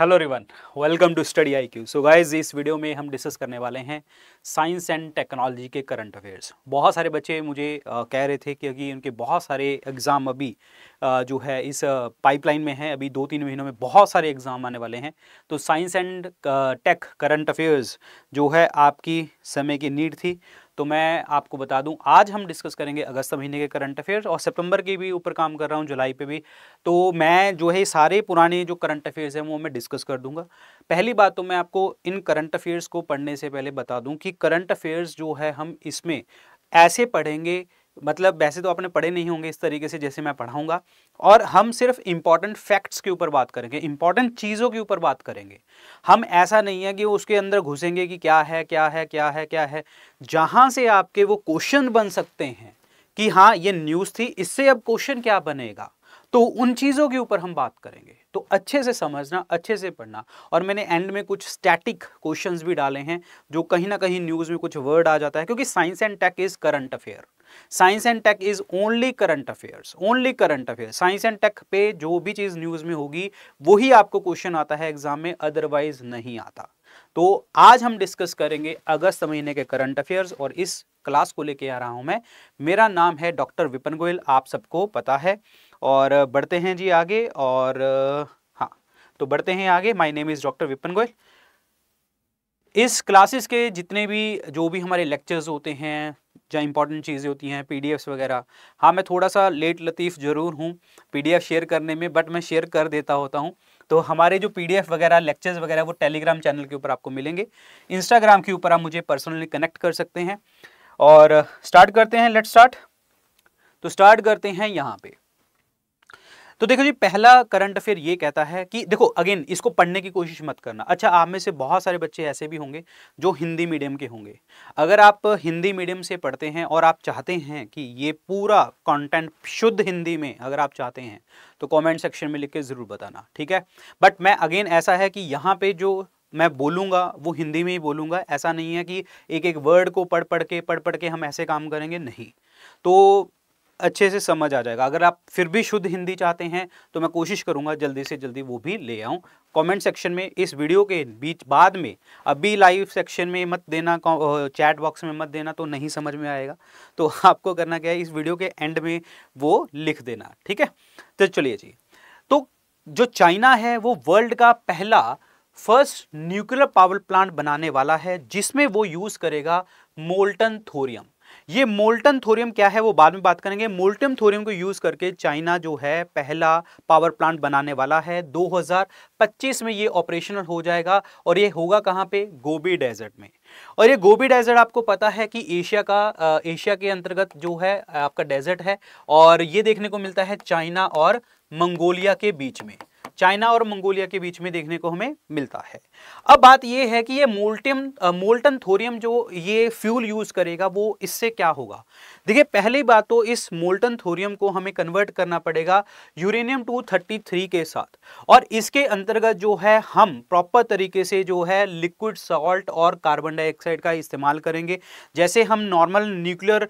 Hello रिवन welcome to study I Q so guys इस video में हम डिस्कस करने वाले हैं साइंस एंड टेक्नोलॉजी के करंट अफेयर्स बहुत सारे बच्चे मुझे आ, कह रहे थे क्योंकि उनके बहुत सारे एग्ज़ाम अभी आ, जो है इस पाइपलाइन में है अभी दो तीन महीनों में बहुत सारे एग्ज़ाम आने वाले हैं तो science and tech current affairs जो है आपकी समय की नीड थी तो मैं आपको बता दूं आज हम डिस्कस करेंगे अगस्त महीने के करंट अफेयर्स और सितंबर के भी ऊपर काम कर रहा हूं जुलाई पे भी तो मैं जो है सारे पुराने जो करंट अफेयर्स हैं वो मैं डिस्कस कर दूंगा पहली बात तो मैं आपको इन करंट अफेयर्स को पढ़ने से पहले बता दूँ कि करंट अफेयर्स जो है हम इसमें ऐसे पढ़ेंगे मतलब वैसे तो आपने पढ़े नहीं होंगे इस तरीके से जैसे मैं पढ़ाऊंगा और हम सिर्फ इंपॉर्टेंट फैक्ट्स के ऊपर बात करेंगे इंपॉर्टेंट चीज़ों के ऊपर बात करेंगे हम ऐसा नहीं है कि उसके अंदर घुसेंगे कि क्या है क्या है क्या है क्या है जहाँ से आपके वो क्वेश्चन बन सकते हैं कि हाँ ये न्यूज़ थी इससे अब क्वेश्चन क्या बनेगा तो उन चीज़ों के ऊपर हम बात करेंगे तो अच्छे से समझना अच्छे से पढ़ना और मैंने एंड में कुछ स्टैटिक क्वेश्चंस भी डाले हैं जो कहीं ना कहीं न्यूज़ में कुछ वर्ड आ जाता है क्योंकि science and tech is current affair science and tech is only current affairs only current affair science and tech पे जो भी चीज़ न्यूज़ में होगी वही आपको क्वेश्चन आता है एग्जाम में अदरवाइज नहीं आता तो आज हम डिस्कस करेंगे अगस्त महीने के करंट अफेयर्स और इस क्लास को लेके आ रहा हूं मैं मेरा नाम है डॉक्टर विपन गोयल आप सबको पता है और बढ़ते हैं जी आगे और हाँ तो बढ़ते हैं आगे my name is doctor Vipin Goyal इस क्लासेस के जितने भी जो भी हमारे लेक्चर्स होते हैं जहाँ इंपॉर्टेंट चीज़ें होती हैं पीडीएफ्स वगैरह हाँ मैं थोड़ा सा लेट लतीफ़ ज़रूर हूँ पीडीएफ शेयर करने में बट मैं शेयर कर देता होता हूँ तो हमारे जो पीडीएफ वगैरह लेक्चर्स वगैरह वो टेलीग्राम चैनल के ऊपर आपको मिलेंगे इंस्टाग्राम के ऊपर आप मुझे पर्सनली कनेक्ट कर सकते हैं और स्टार्ट करते हैं लेट स्टार्ट तो स्टार्ट करते हैं यहाँ पर तो देखो जी पहला करंट अफेयर ये कहता है कि देखो अगेन इसको पढ़ने की कोशिश मत करना अच्छा आप में से बहुत सारे बच्चे ऐसे भी होंगे जो हिंदी मीडियम के होंगे अगर आप हिंदी मीडियम से पढ़ते हैं और आप चाहते हैं कि ये पूरा कंटेंट शुद्ध हिंदी में अगर आप चाहते हैं तो कमेंट सेक्शन में लिख के ज़रूर बताना ठीक है बट मैं अगेन ऐसा है कि यहाँ पर जो मैं बोलूँगा वो हिंदी में ही बोलूँगा ऐसा नहीं है कि एक एक वर्ड को पढ़ पढ़ के पढ़ पढ़ के हम ऐसे काम करेंगे नहीं तो अच्छे से समझ आ जाएगा अगर आप फिर भी शुद्ध हिंदी चाहते हैं तो मैं कोशिश करूँगा जल्दी से जल्दी वो भी ले आऊँ कमेंट सेक्शन में इस वीडियो के बीच बाद में अभी लाइव सेक्शन में मत देना चैट बॉक्स में मत देना तो नहीं समझ में आएगा तो आपको करना क्या है इस वीडियो के एंड में वो लिख देना ठीक है तो चलिए जी तो जो चाइना है वो वर्ल्ड का पहला फर्स्ट न्यूक्लियर पावर प्लांट बनाने वाला है जिसमें वो यूज़ करेगा मोल्टन थोरियम ये मोल्टन थोरियम क्या है वो बाद में बात करेंगे मोल्टन थोरियम को यूज़ करके चाइना जो है पहला पावर प्लांट बनाने वाला है 2025 में ये ऑपरेशनल हो जाएगा और ये होगा कहाँ पे गोबी डेजर्ट में और ये गोबी डेजर्ट आपको पता है कि एशिया का एशिया के अंतर्गत जो है आपका डेजर्ट है और ये देखने को मिलता है चाइना और मंगोलिया के बीच में चाइना और मंगोलिया के बीच में देखने को हमें मिलता है अब बात यह है कि ये मोल्टियम मोल्टन थोरियम जो ये फ्यूल यूज़ करेगा वो इससे क्या होगा देखिए पहली बात तो इस मोल्टन थोरियम को हमें कन्वर्ट करना पड़ेगा यूरेनियम 233 के साथ और इसके अंतर्गत जो है हम प्रॉपर तरीके से जो है लिक्विड सॉल्ट और कार्बन डाइऑक्साइड का इस्तेमाल करेंगे जैसे हम नॉर्मल न्यूक्लियर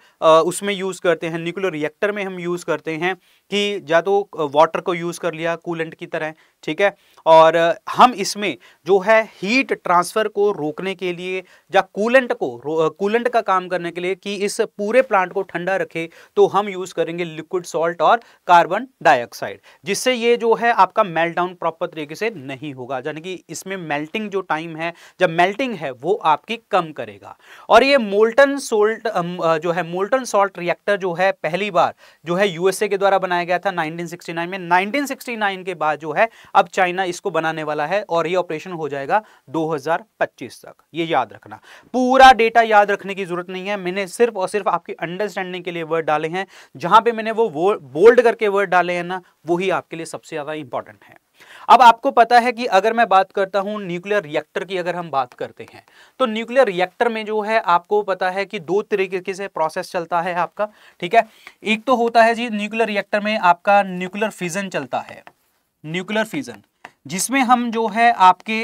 उसमें यूज़ करते हैं न्यूक्लियर रिएक्टर में हम यूज़ करते हैं कि या तो वाटर को यूज़ कर लिया कूलेंट की तरह ठीक है और हम इसमें जो है हीट ट्रांसफ़र को रोकने के लिए या कूलेंट को कूलेंट का काम करने के लिए कि इस पूरे प्लांट को ठंडा रखे तो हम यूज़ करेंगे लिक्विड सॉल्ट और कार्बन डाइऑक्साइड जिससे ये जो है आपका मेल्ट डाउन प्रॉपर तरीके से नहीं होगा यानी कि इसमें मेल्टिंग जो टाइम है जब मेल्टिंग है वो आपकी कम करेगा और ये मोल्टन सोल्ट जो है मोल्टन सॉल्ट रिएक्टर जो है पहली बार जो है यूएसए के द्वारा बनाया गया था नाइनटीन में नाइनटीन के बाद जो है अब चाइना इसको बनाने वाला है और ये ऑपरेशन हो जाएगा 2025 तक ये याद रखना पूरा डेटा याद रखने की जरूरत नहीं है मैंने सिर्फ और सिर्फ आपकी अंडरस्टैंडिंग के लिए वर्ड डाले हैं जहां पे मैंने वो बोल्ड करके वर्ड डाले हैं ना वही आपके लिए सबसे ज्यादा इंपॉर्टेंट है अब आपको पता है कि अगर मैं बात करता हूं न्यूक्लियर रिएक्टर की अगर हम बात करते हैं तो न्यूक्लियर रिएक्टर में जो है आपको पता है कि दो तरीके से प्रोसेस चलता है आपका ठीक है एक तो होता है जी न्यूक्लियर रिएक्टर में आपका न्यूक्लियर फिजन चलता है न्यूक्लियर फीजन जिसमें हम जो है आपके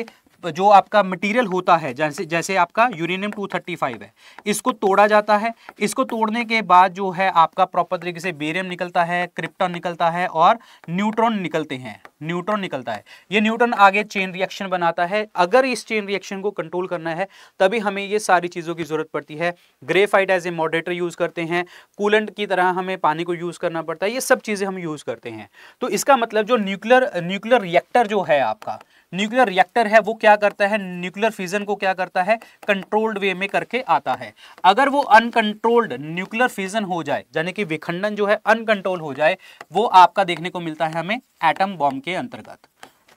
जो आपका मटेरियल होता है जैसे जैसे आपका यूरेनियम 235 है इसको तोड़ा जाता है इसको तोड़ने के बाद जो है आपका प्रॉपर तरीके से बेरियम निकलता है क्रिप्टन निकलता है और न्यूट्रॉन निकलते हैं न्यूट्रॉन निकलता है ये न्यूट्रॉन आगे चेन रिएक्शन बनाता है अगर इस चेन रिएक्शन को कंट्रोल करना है तभी हमें ये सारी चीज़ों की ज़रूरत पड़ती है graphite as a moderator use करते हैं कूलेंट की तरह हमें पानी को यूज़ करना पड़ता है ये सब चीज़ें हम यूज़ करते हैं तो इसका मतलब जो न्यूक्लियर न्यूक्लियर रिएक्टर जो है आपका न्यूक्लियर रिएक्टर है वो क्या करता है न्यूक्लियर फ्यूजन को क्या करता है कंट्रोल्ड वे में करके आता है अगर वो अनकंट्रोल्ड न्यूक्लियर फ्यूजन हो जाए यानी कि विखंडन जो है अनकंट्रोल हो जाए वो आपका देखने को मिलता है हमें एटम बॉम्ब के अंतर्गत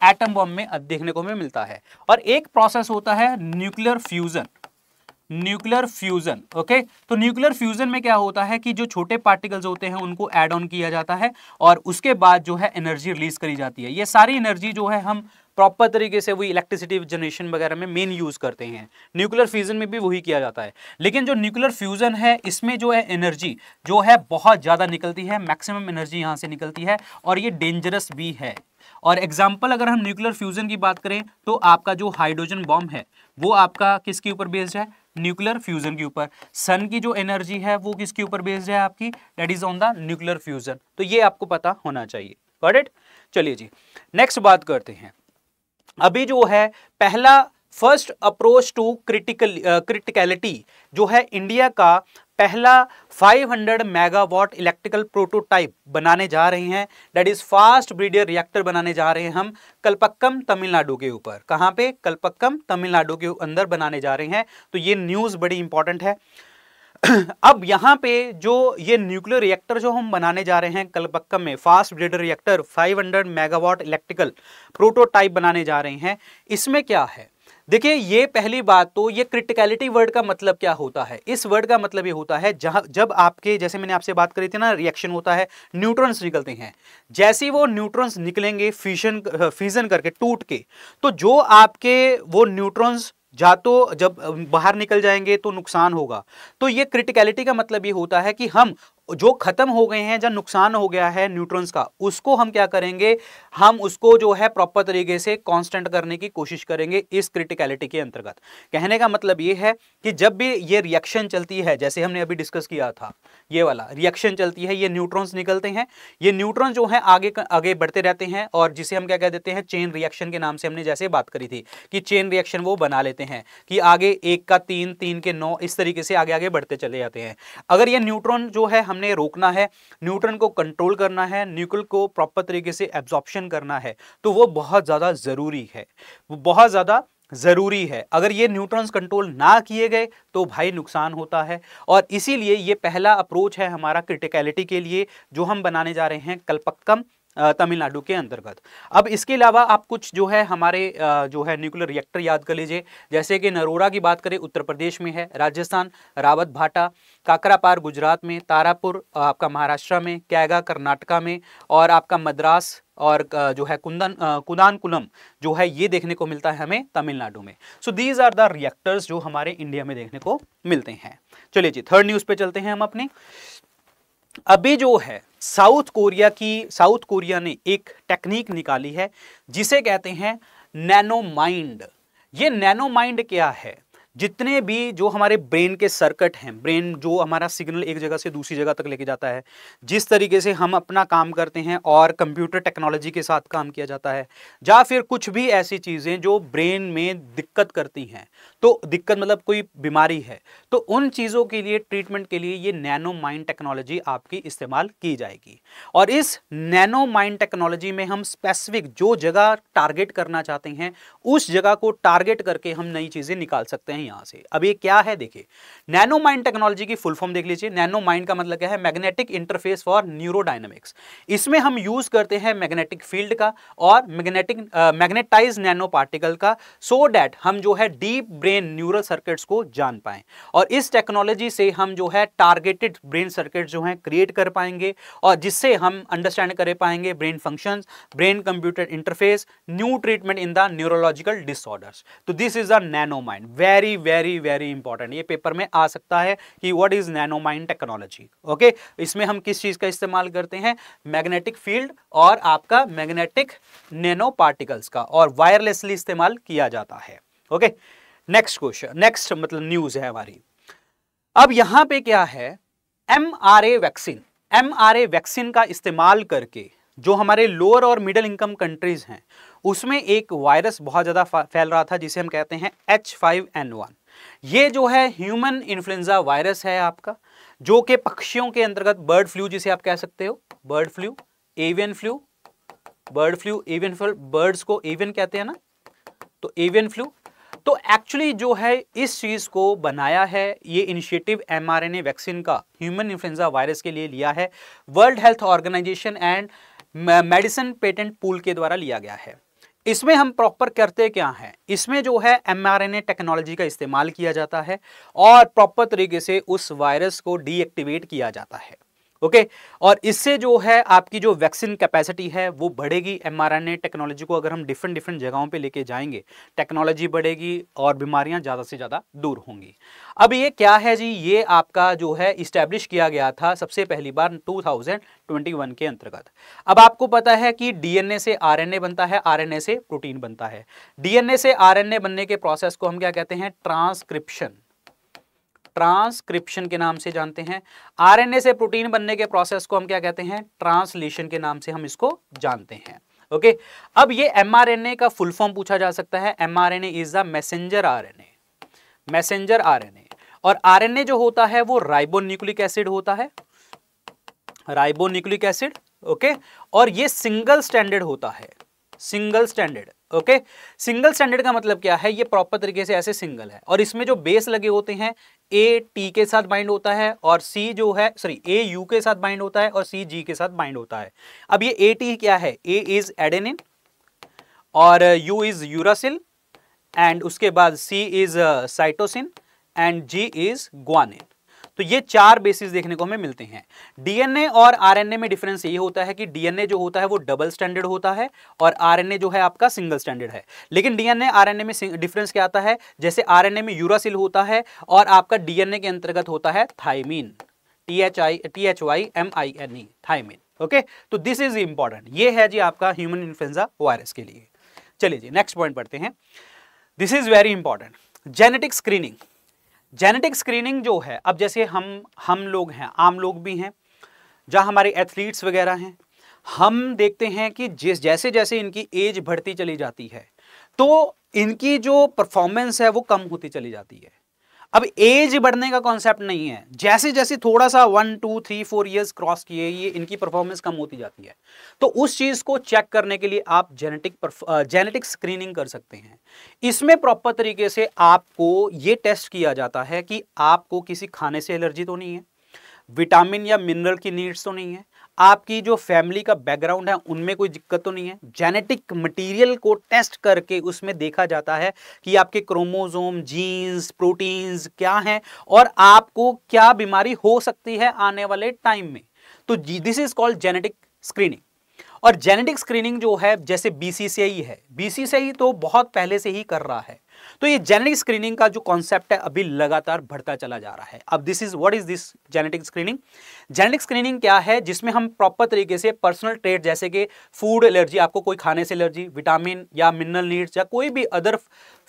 एटम बॉम्ब में देखने को हमें मिलता है और एक प्रोसेस होता है nuclear fusion nuclear fusion okay तो न्यूक्लियर फ्यूजन में क्या होता है कि जो छोटे पार्टिकल्स होते हैं उनको एड ऑन किया जाता है और उसके बाद जो है एनर्जी रिलीज करी जाती है ये सारी एनर्जी जो है हम प्रॉपर तरीके से वही इलेक्ट्रिसिटी जनरेशन वगैरह में मेन यूज़ करते हैं न्यूक्लियर फ्यूज़न में भी वही किया जाता है लेकिन जो न्यूक्लियर फ्यूज़न है इसमें जो है एनर्जी जो है बहुत ज़्यादा निकलती है मैक्सिमम एनर्जी यहाँ से निकलती है और ये डेंजरस भी है और एग्जाम्पल अगर हम न्यूक्लियर फ्यूज़न की बात करें तो आपका जो हाइड्रोजन बॉम्ब है वो आपका किसके ऊपर बेस्ड है न्यूक्लियर फ्यूजन के ऊपर सन की जो एनर्जी है वो किसके ऊपर बेस्ड है आपकी that is on the nuclear fusion तो ये आपको पता होना चाहिए चलिए जी नेक्स्ट बात करते हैं अभी जो है पहला first approach to critical criticality जो है इंडिया का पहला 500 मेगावाट इलेक्ट्रिकल प्रोटोटाइप बनाने जा रहे हैं that is fast breeder reactor बनाने जा रहे हैं हम कलपक्कम तमिलनाडु के ऊपर कहाँ पे कलपक्कम तमिलनाडु के अंदर बनाने जा रहे हैं तो ये न्यूज़ बड़ी इंपॉर्टेंट है अब यहाँ पे जो ये न्यूक्लियर रिएक्टर जो हम बनाने जा रहे हैं कलपक्कम में fast breeder reactor 500 megawatt electrical prototype बनाने जा रहे हैं इसमें क्या है देखिए ये पहली बात तो ये क्रिटिकलिटी वर्ड का मतलब क्या होता है इस वर्ड का मतलब ये होता है जहाँ जब आपके जैसे मैंने आपसे बात करी थी ना रिएक्शन होता है न्यूट्रॉन्स निकलते हैं जैसे वो न्यूट्रॉन्स निकलेंगे फ्यूजन फ्यूजन करके टूट के तो जो आपके वो न्यूट्रॉन्स या तो जब बाहर निकल जाएंगे तो नुकसान होगा तो ये क्रिटिकलिटी का मतलब ये होता है कि हम जो खत्म हो गए हैं जहाँ नुकसान हो गया है न्यूट्रॉन्स का उसको हम क्या करेंगे हम उसको जो है प्रॉपर तरीके से कांस्टेंट करने की कोशिश करेंगे इस क्रिटिकलिटी के अंतर्गत कहने का मतलब ये है कि जब भी ये रिएक्शन चलती है जैसे हमने अभी डिस्कस किया था ये वाला रिएक्शन चलती है ये न्यूट्रॉन्स निकलते हैं ये न्यूट्रॉन्स जो है आगे आगे बढ़ते रहते हैं और जिसे हम क्या कह देते हैं चेन रिएक्शन के नाम से हमने जैसे बात करी थी कि चेन रिएक्शन वो बना लेते हैं कि आगे एक का तीन तीन के नौ इस तरीके से आगे आगे बढ़ते चले जाते हैं अगर ये न्यूट्रॉन जो है हमने रोकना है न्यूट्रन को कंट्रोल करना है न्यूक्ल को प्रॉपर तरीके से एब्जॉर्प्शन करना है तो वो बहुत ज़्यादा ज़रूरी है वो बहुत ज़्यादा ज़रूरी है अगर ये न्यूट्रॉन्स कंट्रोल ना किए गए तो भाई नुकसान होता है और इसीलिए ये पहला अप्रोच है हमारा क्रिटिकलिटी के लिए जो हम बनाने जा रहे हैं कल्पक्कम तमिलनाडु के अंतर्गत अब इसके अलावा आप कुछ जो है हमारे जो है न्यूक्लियर रिएक्टर याद कर लीजिए जैसे कि नरोरा की बात करें उत्तर प्रदेश में है राजस्थान रावत भाटा काकरापार गुजरात में तारापुर आपका महाराष्ट्र में कैगा कर्नाटका में और आपका मद्रास और जो है कुंदन कुदानकुलम जो है ये देखने को मिलता है हमें तमिलनाडु में so these are the reactors जो हमारे इंडिया में देखने को मिलते हैं चलिए जी थर्ड न्यूज़ पे चलते हैं हम अपनी अभी जो है साउथ कोरिया की साउथ कोरिया ने एक टेक्निक निकाली है जिसे कहते हैं नैनो माइंड ये नैनो माइंड क्या है जितने भी जो हमारे ब्रेन के सर्किट हैं ब्रेन जो हमारा सिग्नल एक जगह से दूसरी जगह तक लेके जाता है जिस तरीके से हम अपना काम करते हैं और कंप्यूटर टेक्नोलॉजी के साथ काम किया जाता है या फिर कुछ भी ऐसी चीज़ें जो ब्रेन में दिक्कत करती हैं तो दिक्कत मतलब कोई बीमारी है तो उन चीज़ों के लिए ट्रीटमेंट के लिए ये नैनो माइंड टेक्नोलॉजी आपकी इस्तेमाल की जाएगी और इस नैनो माइंड टेक्नोलॉजी में हम स्पेसिफिक जो जगह टारगेट करना चाहते हैं उस जगह को टारगेट करके हम नई चीज़ें निकाल सकते हैं यहाँ से अब ये क्या है देखिए नैनो माइंड टेक्नोलॉजी की फुल फॉर्म देख लीजिए नैनो माइंड का मतलब क्या है मैग्नेटिक इंटरफेस फॉर न्यूरोडाइनमिक्स इसमें हम यूज़ करते हैं मैग्नेटिक फील्ड का और मैग्नेटिक मैग्नेटाइज नैनो पार्टिकल का सो so डैट हम जो है deep brain brain neural circuits को जान पाएँ और इस टेक्नोलॉजी से हम जो है टारगेटेड ब्रेन सर्किट जो हैं क्रिएट कर पाएंगे और जिससे हम अंडरस्टैंड कर पाएंगे brain functions brain computer interface new treatment in the neurological disorders तो this is a nano mind very very very important ये पेपर में आ सकता है कि what is nano mind technology okay इसमें हम किस चीज़ का इस्तेमाल करते हैं मैग्नेटिक फील्ड और आपका मैग्नेटिक नैनो पार्टिकल्स का और वायरलेसली इस्तेमाल किया जाता है okay okay? Next question next मतलब न्यूज है हमारी अब यहां पे क्या है ए वैक्सीन ए वैक्सीन का इस्तेमाल करके जो हमारे लोअर और मिडिल इनकम कंट्रीज हैं उसमें एक वायरस बहुत ज़्यादा फैल रहा था जिसे हम कहते हैं एच फाइव एन वन ये जो है ह्यूमन इन्फ्लुएंजा वायरस है आपका जो कि पक्षियों के अंतर्गत बर्ड फ्लू जिसे आप कह सकते हो bird flu avian flu bird flu avian flu birds को एवियन कहते हैं ना तो एवियन फ्लू तो एक्चुअली जो है इस चीज़ को बनाया है ये इनिशिएटिव एमआरएनए वैक्सीन का ह्यूमन इन्फ्लुएंजा वायरस के लिए लिया है World Health Organization and medicine patent pool के द्वारा लिया गया है इसमें हम प्रॉपर करते क्या हैं इसमें जो है एमआरएनए टेक्नोलॉजी का इस्तेमाल किया जाता है और प्रॉपर तरीके से उस वायरस को डीएक्टिवेट किया जाता है ओके और इससे जो है आपकी जो वैक्सीन कैपेसिटी है वो बढ़ेगी एमआरएनए टेक्नोलॉजी को अगर हम डिफरेंट डिफरेंट जगहों पे लेके जाएंगे टेक्नोलॉजी बढ़ेगी और बीमारियां ज़्यादा से ज़्यादा दूर होंगी अब ये क्या है जी ये आपका जो है इस्टेब्लिश किया गया था सबसे पहली बार टू के अंतर्गत अब आपको पता है कि डी से आर बनता है आर से प्रोटीन बनता है डी से आर बनने के प्रोसेस को हम क्या कहते हैं ट्रांसक्रिप्शन ट्रांसक्रिप्शन के नाम से जानते हैं आरएनए से प्रोटीन बनने के प्रोसेस को हम क्या कहते हैं ट्रांसलेशन के नाम से हम इसको जानते हैं ओके अब ये एमआरएनए का फुल फॉर्म पूछा जा सकता है mRNA is the messenger RNA messenger RNA और आरएनए जो होता है वो राइबोन्यूक्लिक एसिड होता है राइबोन्यूक्लिक एसिड ओके और ये सिंगल स्टैंडर्ड होता है single standard okay single standard का मतलब क्या है ये प्रॉपर तरीके से ऐसे सिंगल है और इसमें जो बेस लगे होते हैं ए टी के साथ बाइंड होता है और सी जो है सॉरी ए यू के साथ बाइंड होता है और सी जी के साथ बाइंड होता है अब ये ए टी क्या है ए इज एडेनिन और यू इज यूरासिल एंड उसके बाद C is cytosine and G is guanine तो ये चार बेसिस देखने को हमें मिलते हैं डीएनए और आरएनए में डिफरेंस ये होता है कि डीएनए जो होता है वो डबल स्टैंडर्ड होता है और आरएनए जो है आपका सिंगल स्टैंडर्ड है लेकिन डीएनए आरएनए में डिफरेंस क्या आता है जैसे आरएनए में यूरासिल होता है और आपका डीएनए के अंतर्गत होता है thymine T H I T H Y M I N E thymine okay तो दिस इज इंपॉर्टेंट ये है जी आपका ह्यूमन इन्फ्लुएंजा वायरस के लिए चलिए जी नेक्स्ट पॉइंट पढ़ते हैं this is very important genetic screening genetic screening जो है अब जैसे हम हम लोग हैं आम लोग भी हैं जहाँ हमारे एथलीट्स वगैरह हैं हम देखते हैं कि जिस जैसे जैसे इनकी एज बढ़ती चली जाती है तो इनकी जो परफॉर्मेंस है वो कम होती चली जाती है अब एज बढ़ने का कॉन्सेप्ट नहीं है जैसे जैसे थोड़ा सा one two three four years cross किए ये इनकी परफॉर्मेंस कम होती जाती है तो उस चीज़ को चेक करने के लिए आप जेनेटिक जेनेटिक स्क्रीनिंग कर सकते हैं इसमें प्रॉपर तरीके से आपको ये टेस्ट किया जाता है कि आपको किसी खाने से एलर्जी तो नहीं है विटामिन या मिनरल की नीड्स तो नहीं है आपकी जो फैमिली का बैकग्राउंड है उनमें कोई दिक्कत तो नहीं है जेनेटिक मटेरियल को टेस्ट करके उसमें देखा जाता है कि आपके क्रोमोजोम जीन्स प्रोटीन्स क्या हैं और आपको क्या बीमारी हो सकती है आने वाले टाइम में तो this is called genetic screening और जेनेटिक स्क्रीनिंग जो है जैसे बीसीसीआई e है बीसीसीआई e तो बहुत पहले से ही कर रहा है तो ये जेनेटिक स्क्रीनिंग का जो कॉन्सेप्ट है अभी लगातार बढ़ता चला जा रहा है अब this is what is this genetic screening genetic screening क्या है जिसमें हम प्रॉपर तरीके से पर्सनल ट्रेड जैसे कि फूड एलर्जी आपको कोई खाने से एलर्जी विटामिन या मिनरल नीड्स या कोई भी अदर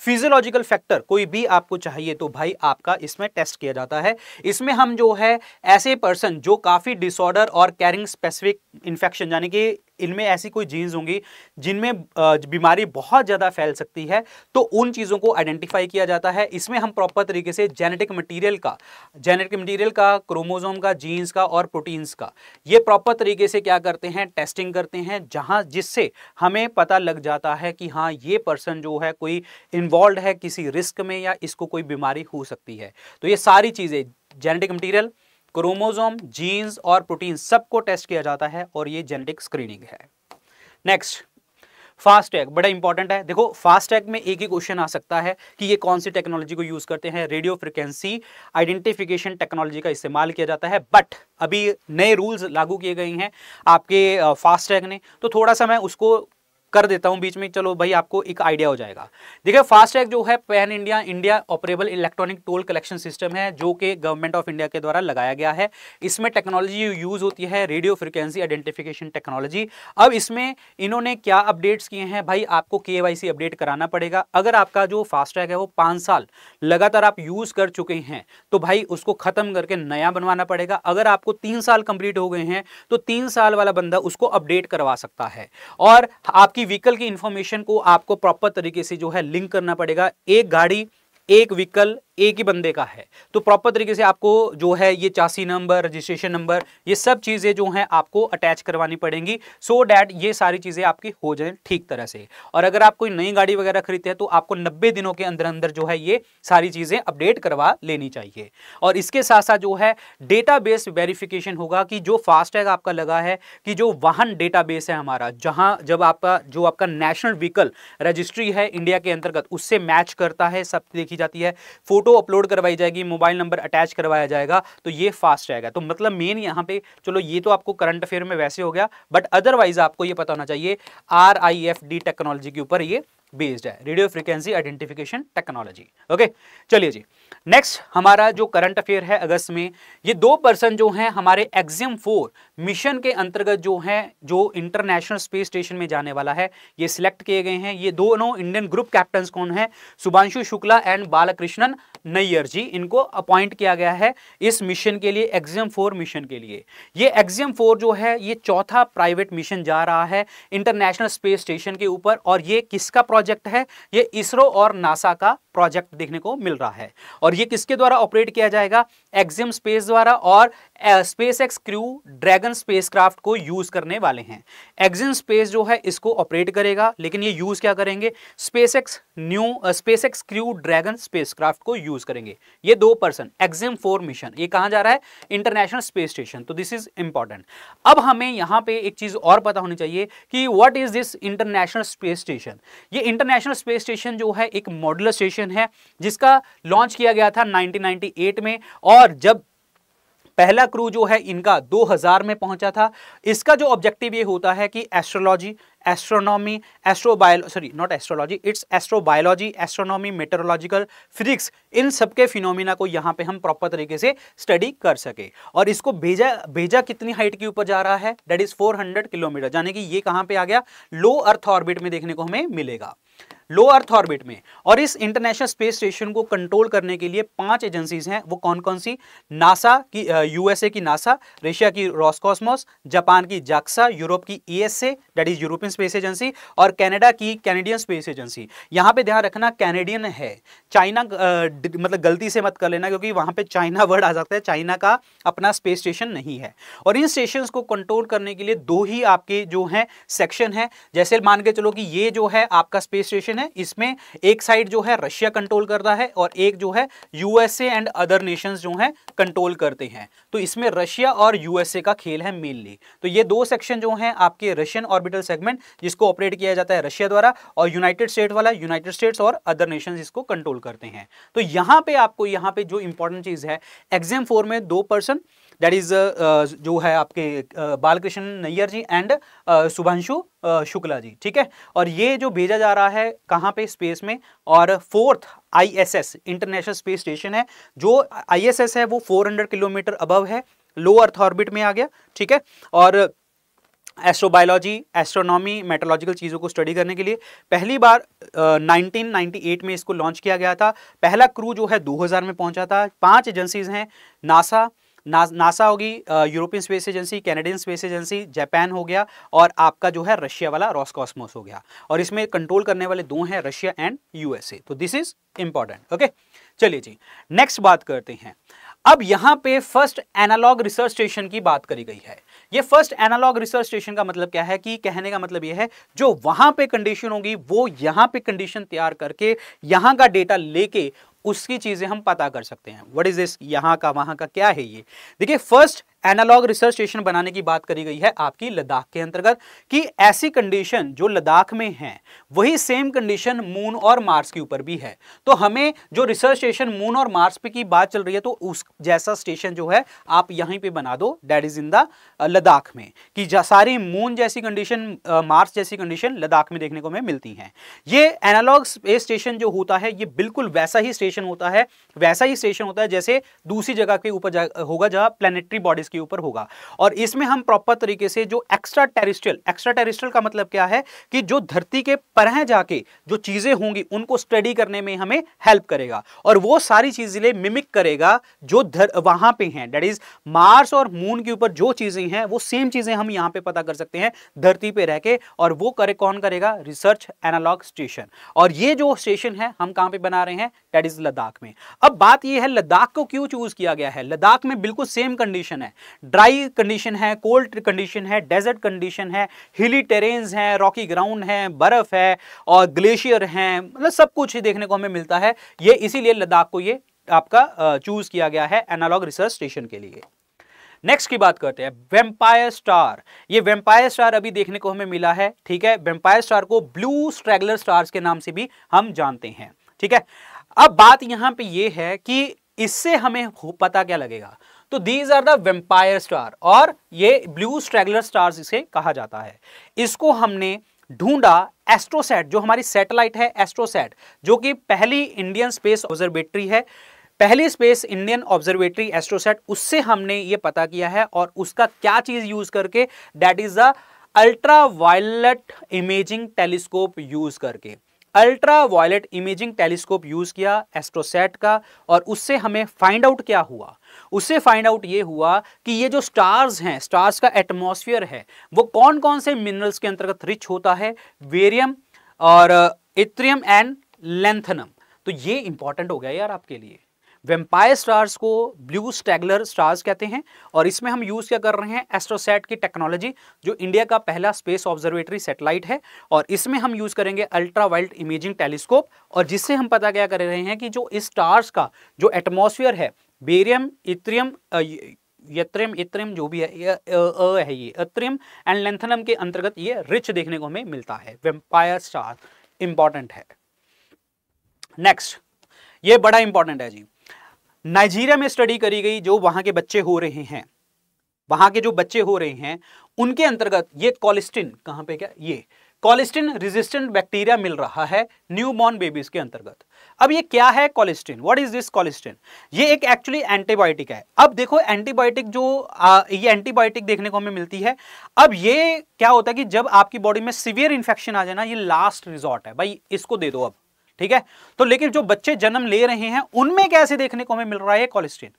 फिजियोलॉजिकल फैक्टर कोई भी आपको चाहिए तो भाई आपका इसमें टेस्ट किया जाता है इसमें हम जो है ऐसे पर्सन जो काफ़ी डिसऑर्डर और कैरिंग स्पेसिफिक इन्फेक्शन यानी कि इनमें ऐसी कोई जीन्स होंगी जिनमें बीमारी बहुत ज़्यादा फैल सकती है तो उन चीज़ों को आइडेंटिफाई किया जाता है इसमें हम प्रॉपर तरीके से जेनेटिक मटेरियल का जेनेटिक मटेरियल का क्रोमोजोम का जीन्स का और प्रोटीन्स का ये प्रॉपर तरीके से क्या करते हैं टेस्टिंग करते हैं जहाँ जिससे हमें पता लग जाता है कि हाँ ये पर्सन जो है कोई इन्वॉल्व है किसी रिस्क में या इसको कोई बीमारी हो सकती है तो ये सारी चीज़ें जेनेटिक मटीरियल क्रोमोजोम जीन्स और प्रोटीन सबको टेस्ट किया जाता है और ये जेनेटिक स्क्रीनिंग है नेक्स्ट फास्ट टैग बड़ा इंपॉर्टेंट है देखो फास्ट टैग में एक ही क्वेश्चन आ सकता है कि ये कौन सी टेक्नोलॉजी को यूज़ करते हैं रेडियो फ्रिक्वेंसी आइडेंटिफिकेशन टेक्नोलॉजी का इस्तेमाल किया जाता है बट अभी नए रूल्स लागू किए गए हैं आपके फास्टैग ने तो थोड़ा सा मैं उसको कर देता हूं बीच में चलो भाई आपको एक आइडिया हो जाएगा देखिए फास्टैग जो है pan India India operable electronic toll collection system है जो कि गवर्नमेंट ऑफ इंडिया के द्वारा लगाया गया है इसमें टेक्नोलॉजी यूज होती है रेडियो फ्रिक्वेंसी आइडेंटिफिकेशन टेक्नोलॉजी अब इसमें इन्होंने क्या अपडेट्स किए हैं भाई आपको के अपडेट कराना पड़ेगा अगर आपका जो फास्टैग है वो पाँच साल लगातार आप यूज़ कर चुके हैं तो भाई उसको ख़त्म करके नया बनवाना पड़ेगा अगर आपको तीन साल कंप्लीट हो गए हैं तो तीन साल वाला बंदा उसको अपडेट करवा सकता है और आपकी क्योंकि व्हीकल की इंफॉर्मेशन को आपको प्रॉपर तरीके से जो है लिंक करना पड़ेगा एक गाड़ी एक व्हीकल एक ही बंदे का है तो प्रॉपर तरीके से आपको जो है ये चासी नंबर रजिस्ट्रेशन नंबर ये सब चीज़ें जो हैं आपको अटैच करवानी पड़ेंगी सो so डैट ये सारी चीज़ें आपकी हो जाए ठीक तरह से और अगर आप कोई नई गाड़ी वगैरह खरीदते हैं तो आपको नब्बे दिनों के अंदर अंदर जो है ये सारी चीज़ें अपडेट करवा लेनी चाहिए और इसके साथ साथ जो है डेटा बेस वेरिफिकेशन होगा कि जो फास्टैग आपका लगा है कि जो वाहन डेटा बेस है हमारा जहाँ जब आपका जो आपका नेशनल व्हीकल रजिस्ट्री है इंडिया के अंतर्गत उससे मैच करता है सब देखी जाती है फोटो फोटो अपलोड करवाई जाएगी मोबाइल नंबर अटैच करवाया जाएगा तो ये फास्ट रहेगा तो मतलब मेन यहाँ पे चलो ये तो आपको करंट अफेयर में वैसे हो गया बट अदरवाइज आपको ये पता होना चाहिए R F I D technology के ऊपर ये बेस्ड है radio frequency identification technology okay चलिए जी नेक्स्ट हमारा जो करंट अफेयर है अगस्त में ये दो पर्सन जो हैं हमारे एग्जिम फोर मिशन के अंतर्गत जो हैं जो इंटरनेशनल स्पेस स्टेशन में जाने वाला है ये सिलेक्ट किए गए हैं ये दोनों इंडियन ग्रुप कैप्टन कौन है सुभांशु शुक्ला एंड बालकृष्णन नैयर जी इनको अपॉइंट किया गया है इस मिशन के लिए एग्जियम फोर मिशन के लिए ये एग्जियम फोर जो है ये चौथा प्राइवेट मिशन जा रहा है इंटरनेशनल स्पेस स्टेशन के ऊपर और ये किसका प्रोजेक्ट है ये इसरो और नासा का प्रोजेक्ट देखने को मिल रहा है और ये किसके द्वारा ऑपरेट किया जाएगा एग्जियम स्पेस द्वारा और SpaceX crew Dragon space को यूज करने वाले हैं एग्जिम स्पेस जो है इसको ऑपरेट करेगा लेकिन ये यूज क्या करेंगे SpaceX new SpaceX crew Dragon space को यूज यूज करेंगे ये दो पर्सन एक्सम फोर मिशन ये कहाँ जा रहा है इंटरनेशनल स्पेस स्टेशन तो दिस इज इंपॉर्टेंट अब हमें यहां पे एक चीज और पता होनी चाहिए कि what is this international space station ये इंटरनेशनल स्पेस स्टेशन जो है एक मॉडुलर स्टेशन है जिसका लॉन्च किया गया था नाइनटीन में और जब पहला क्रू जो है इनका 2000 में पहुंचा था इसका जो ऑब्जेक्टिव ये होता है कि astrology astronomy astrobio sorry not astrology it's astrobiology astronomy meteorological physics इन सबके फिनोमिना को यहाँ पे हम प्रॉपर तरीके से स्टडी कर सके और इसको भेजा भेजा कितनी हाइट के ऊपर जा रहा है डेट इज़ 400 किलोमीटर यानी कि ये कहाँ पे आ गया लो अर्थ ऑर्बिट में देखने को हमें मिलेगा लो अर्थ ऑर्बिट में और इस इंटरनेशनल स्पेस स्टेशन को कंट्रोल करने के लिए पांच एजेंसीज हैं वो कौन कौन सी नासा की यूएसए की नासा रशिया की रॉसकॉस्मोस जापान की जाक्सा यूरोप की E A that is European space agency और कैनेडा की कैनेडियन स्पेस एजेंसी यहाँ पे ध्यान रखना कैनेडियन है चाइना मतलब गलती से मत कर लेना क्योंकि वहाँ पे चाइना वर्ड आ सकता है चाइना का अपना स्पेस स्टेशन नहीं है और इन स्टेशन को कंट्रोल करने के लिए दो ही आपके जो हैं सेक्शन है जैसे मान के चलो कि ये जो है आपका स्पेस स्टेशन क्वेश्चन है इसमें एक साइड जो है रशिया कंट्रोल करता है और एक जो है यूएसए एंड अदर नेशंस जो है कंट्रोल करते हैं तो इसमें रशिया और यूएसए का खेल है मेनली तो ये दो सेक्शन जो हैं आपके रशियन ऑर्बिटल सेगमेंट जिसको ऑपरेट किया जाता है रशिया द्वारा और यूनाइटेड स्टेट वाला यूनाइटेड स्टेट्स और अदर नेशन इसको कंट्रोल करते हैं तो यहाँ पे आपको यहाँ पे जो इंपॉर्टेंट चीज़ है एग्जाम फोर में दो person that is uh, uh, जो है आपके uh, बालकृष्ण नैयर जी एंड सुभांशु शुक्ला जी ठीक है और ये जो भेजा जा रहा है कहाँ पे स्पेस में और fourth ISS international space station है जो आईएसएस है वो 400 किलोमीटर अबव है लो अर्थ ऑर्बिट में आ गया ठीक है और एस्ट्रोबायोलॉजी एस्ट्रोनॉमी मेट्रोलॉजिकल चीज़ों को स्टडी करने के लिए पहली बार आ, 1998 में इसको लॉन्च किया गया था पहला क्रू जो है 2000 में पहुंचा था पांच एजेंसीज हैं नासा ना नासा होगी European space agency Canadian space agency Japan हो गया और आपका जो है रशिया वाला रॉसकॉस्मोस हो गया और इसमें कंट्रोल करने वाले दो हैं रशिया एंड यूएसए तो दिस इज इंपॉर्टेंट ओके चलिए जी नेक्स्ट बात करते हैं अब यहां पे फर्स्ट एनालॉग रिसर्च स्टेशन की बात करी गई है ये फर्स्ट एनालॉग रिसर्च स्टेशन का मतलब क्या है कि कहने का मतलब ये है जो वहां पे कंडीशन होगी वो यहां पे कंडीशन तैयार करके यहां का डेटा लेके उसकी चीज़ें हम पता कर सकते हैं वट इज़ दिस यहाँ का वहां का क्या है ये देखिए फर्स्ट एनालॉग रिसर्च स्टेशन बनाने की बात करी गई है आपकी लद्दाख के अंतर्गत कि ऐसी कंडीशन जो लद्दाख में है वही सेम कंडीशन मून और मार्स के ऊपर भी है तो हमें जो रिसर्च स्टेशन मून और मार्स पे की बात चल रही है तो उस जैसा स्टेशन जो है आप यहीं पे बना दो that is in the Ladakh में कि सारी मून जैसी कंडीशन मार्स uh, जैसी कंडीशन लद्दाख में देखने को हमें मिलती है ये एनालॉग स्पेस स्टेशन जो होता है ये बिल्कुल वैसा ही स्टेशन स्टेशन होता है वैसा ही स्टेशन होता है जैसे दूसरी जगह के ऊपर होगा जहाँ प्लानिटरी बॉडीज के ऊपर होगा और इसमें हम प्रॉपर तरीके से जो एक्स्ट्रा टेरिस्ट्रियल एक्स्ट्रा टेरिस्ट्रियल का मतलब क्या है कि जो धरती के परह जाके जो चीज़ें होंगी उनको स्टडी करने में हमें हेल्प करेगा और वो सारी चीज़ें मिमिक करेगा जो धर वहां पे हैं डेट इज मार्स और मून के ऊपर जो चीज़ें हैं वो सेम चीज़ें हम यहां पे पता कर सकते हैं धरती पे रह के और वो करे कौन करेगा रिसर्च एनालॉग स्टेशन और ये जो स्टेशन है हम कहां पे बना रहे हैं डेट इज लद्दाख में अब बात यह है लद्दाख को क्यों चूज़ किया गया है लद्दाख में बिल्कुल सेम कंडीशन है ड्राई कंडीशन है कोल्ड कंडीशन है डेजर्ट कंडीशन है हिली टेरेन्स हैं रॉकी ग्राउंड है बर्फ़ है और ग्लेशियर हैं मतलब सब कुछ देखने को हमें मिलता है ये इसीलिए लद्दाख को ये आपका चूज़ किया गया है एनालॉग रिसर्च स्टेशन के लिए नेक्स्ट की बात करते हैं वेम्पायर स्टार ये वेम्पायर स्टार अभी देखने को हमें मिला है ठीक है वेम्पायर स्टार को ब्लू स्ट्रैगलर स्टार्स के नाम से भी हम जानते हैं ठीक है अब बात यहां पे ये है कि इससे हमें पता क्या लगेगा तो these are the vampire star और ये ब्लू स्ट्रेगुलर स्टार्स इसे कहा जाता है इसको हमने ढूंढा एस्ट्रोसेट जो हमारी सैटेलाइट है एस्ट्रोसेट जो कि पहली इंडियन स्पेस ऑब्जर्वेटरी है पहली स्पेस इंडियन ऑब्जर्वेटरी एस्ट्रोसेट उससे हमने ये पता किया है और उसका क्या चीज़ यूज़ करके that is the ultraviolet imaging telescope use करके ultraviolet imaging telescope use किया एस्ट्रोसेट का और उससे हमें फाइंड आउट क्या हुआ उससे फाइंड आउट ये हुआ कि ये जो स्टार्स हैं स्टार्स का एटमॉस्फेयर है वो कौन कौन से मिनरल्स के अंतर्गत रिच होता है वेरियम और इत्रियम एंड लेंथनम तो ये इंपॉर्टेंट हो गया यार आपके लिए वेम्पायर स्टार्स को ब्लू स्टैगलर स्टार्स कहते हैं और इसमें हम यूज़ क्या कर रहे हैं एस्ट्रोसैट की टेक्नोलॉजी जो इंडिया का पहला स्पेस ऑब्जर्वेटरी सेटेलाइट है और इसमें हम यूज़ करेंगे अल्ट्रा वाइल्ड इमेजिंग टेलीस्कोप और जिससे हम पता क्या कर रहे हैं कि जो इस स्टार्स का जो एटमोसफियर है बेरियम इत्रियम यत्रियम इत्रियम जो भी है ये अत्रियम अत्रिम एंड लेंथनम के अंतर्गत ये रिच देखने को हमें मिलता है वेम्पायर स्टार इंपॉर्टेंट है नेक्स्ट ये बड़ा इंपॉर्टेंट है जी नाइजीरिया में स्टडी करी गई जो वहां के बच्चे हो रहे हैं वहां के जो बच्चे हो रहे हैं उनके अंतर्गत ये कॉलिस्टिन कहाँ पे क्या ये कॉलिस्टिन रेजिस्टेंट बैक्टीरिया मिल रहा है न्यू बॉर्न बेबीज के अंतर्गत अब ये क्या है colistin what is this colistin ये एक एक्चुअली एंटीबायोटिक है अब देखो एंटीबायोटिक जो आ, ये एंटीबायोटिक देखने को हमें मिलती है अब ये क्या होता है कि जब आपकी बॉडी में सिवियर इन्फेक्शन आ जाए ना ये लास्ट रिजॉर्ट है भाई इसको दे दो अब ठीक है तो लेकिन जो बच्चे जन्म ले रहे हैं उनमें कैसे देखने को हमें मिल रहा है कोलेस्ट्रीन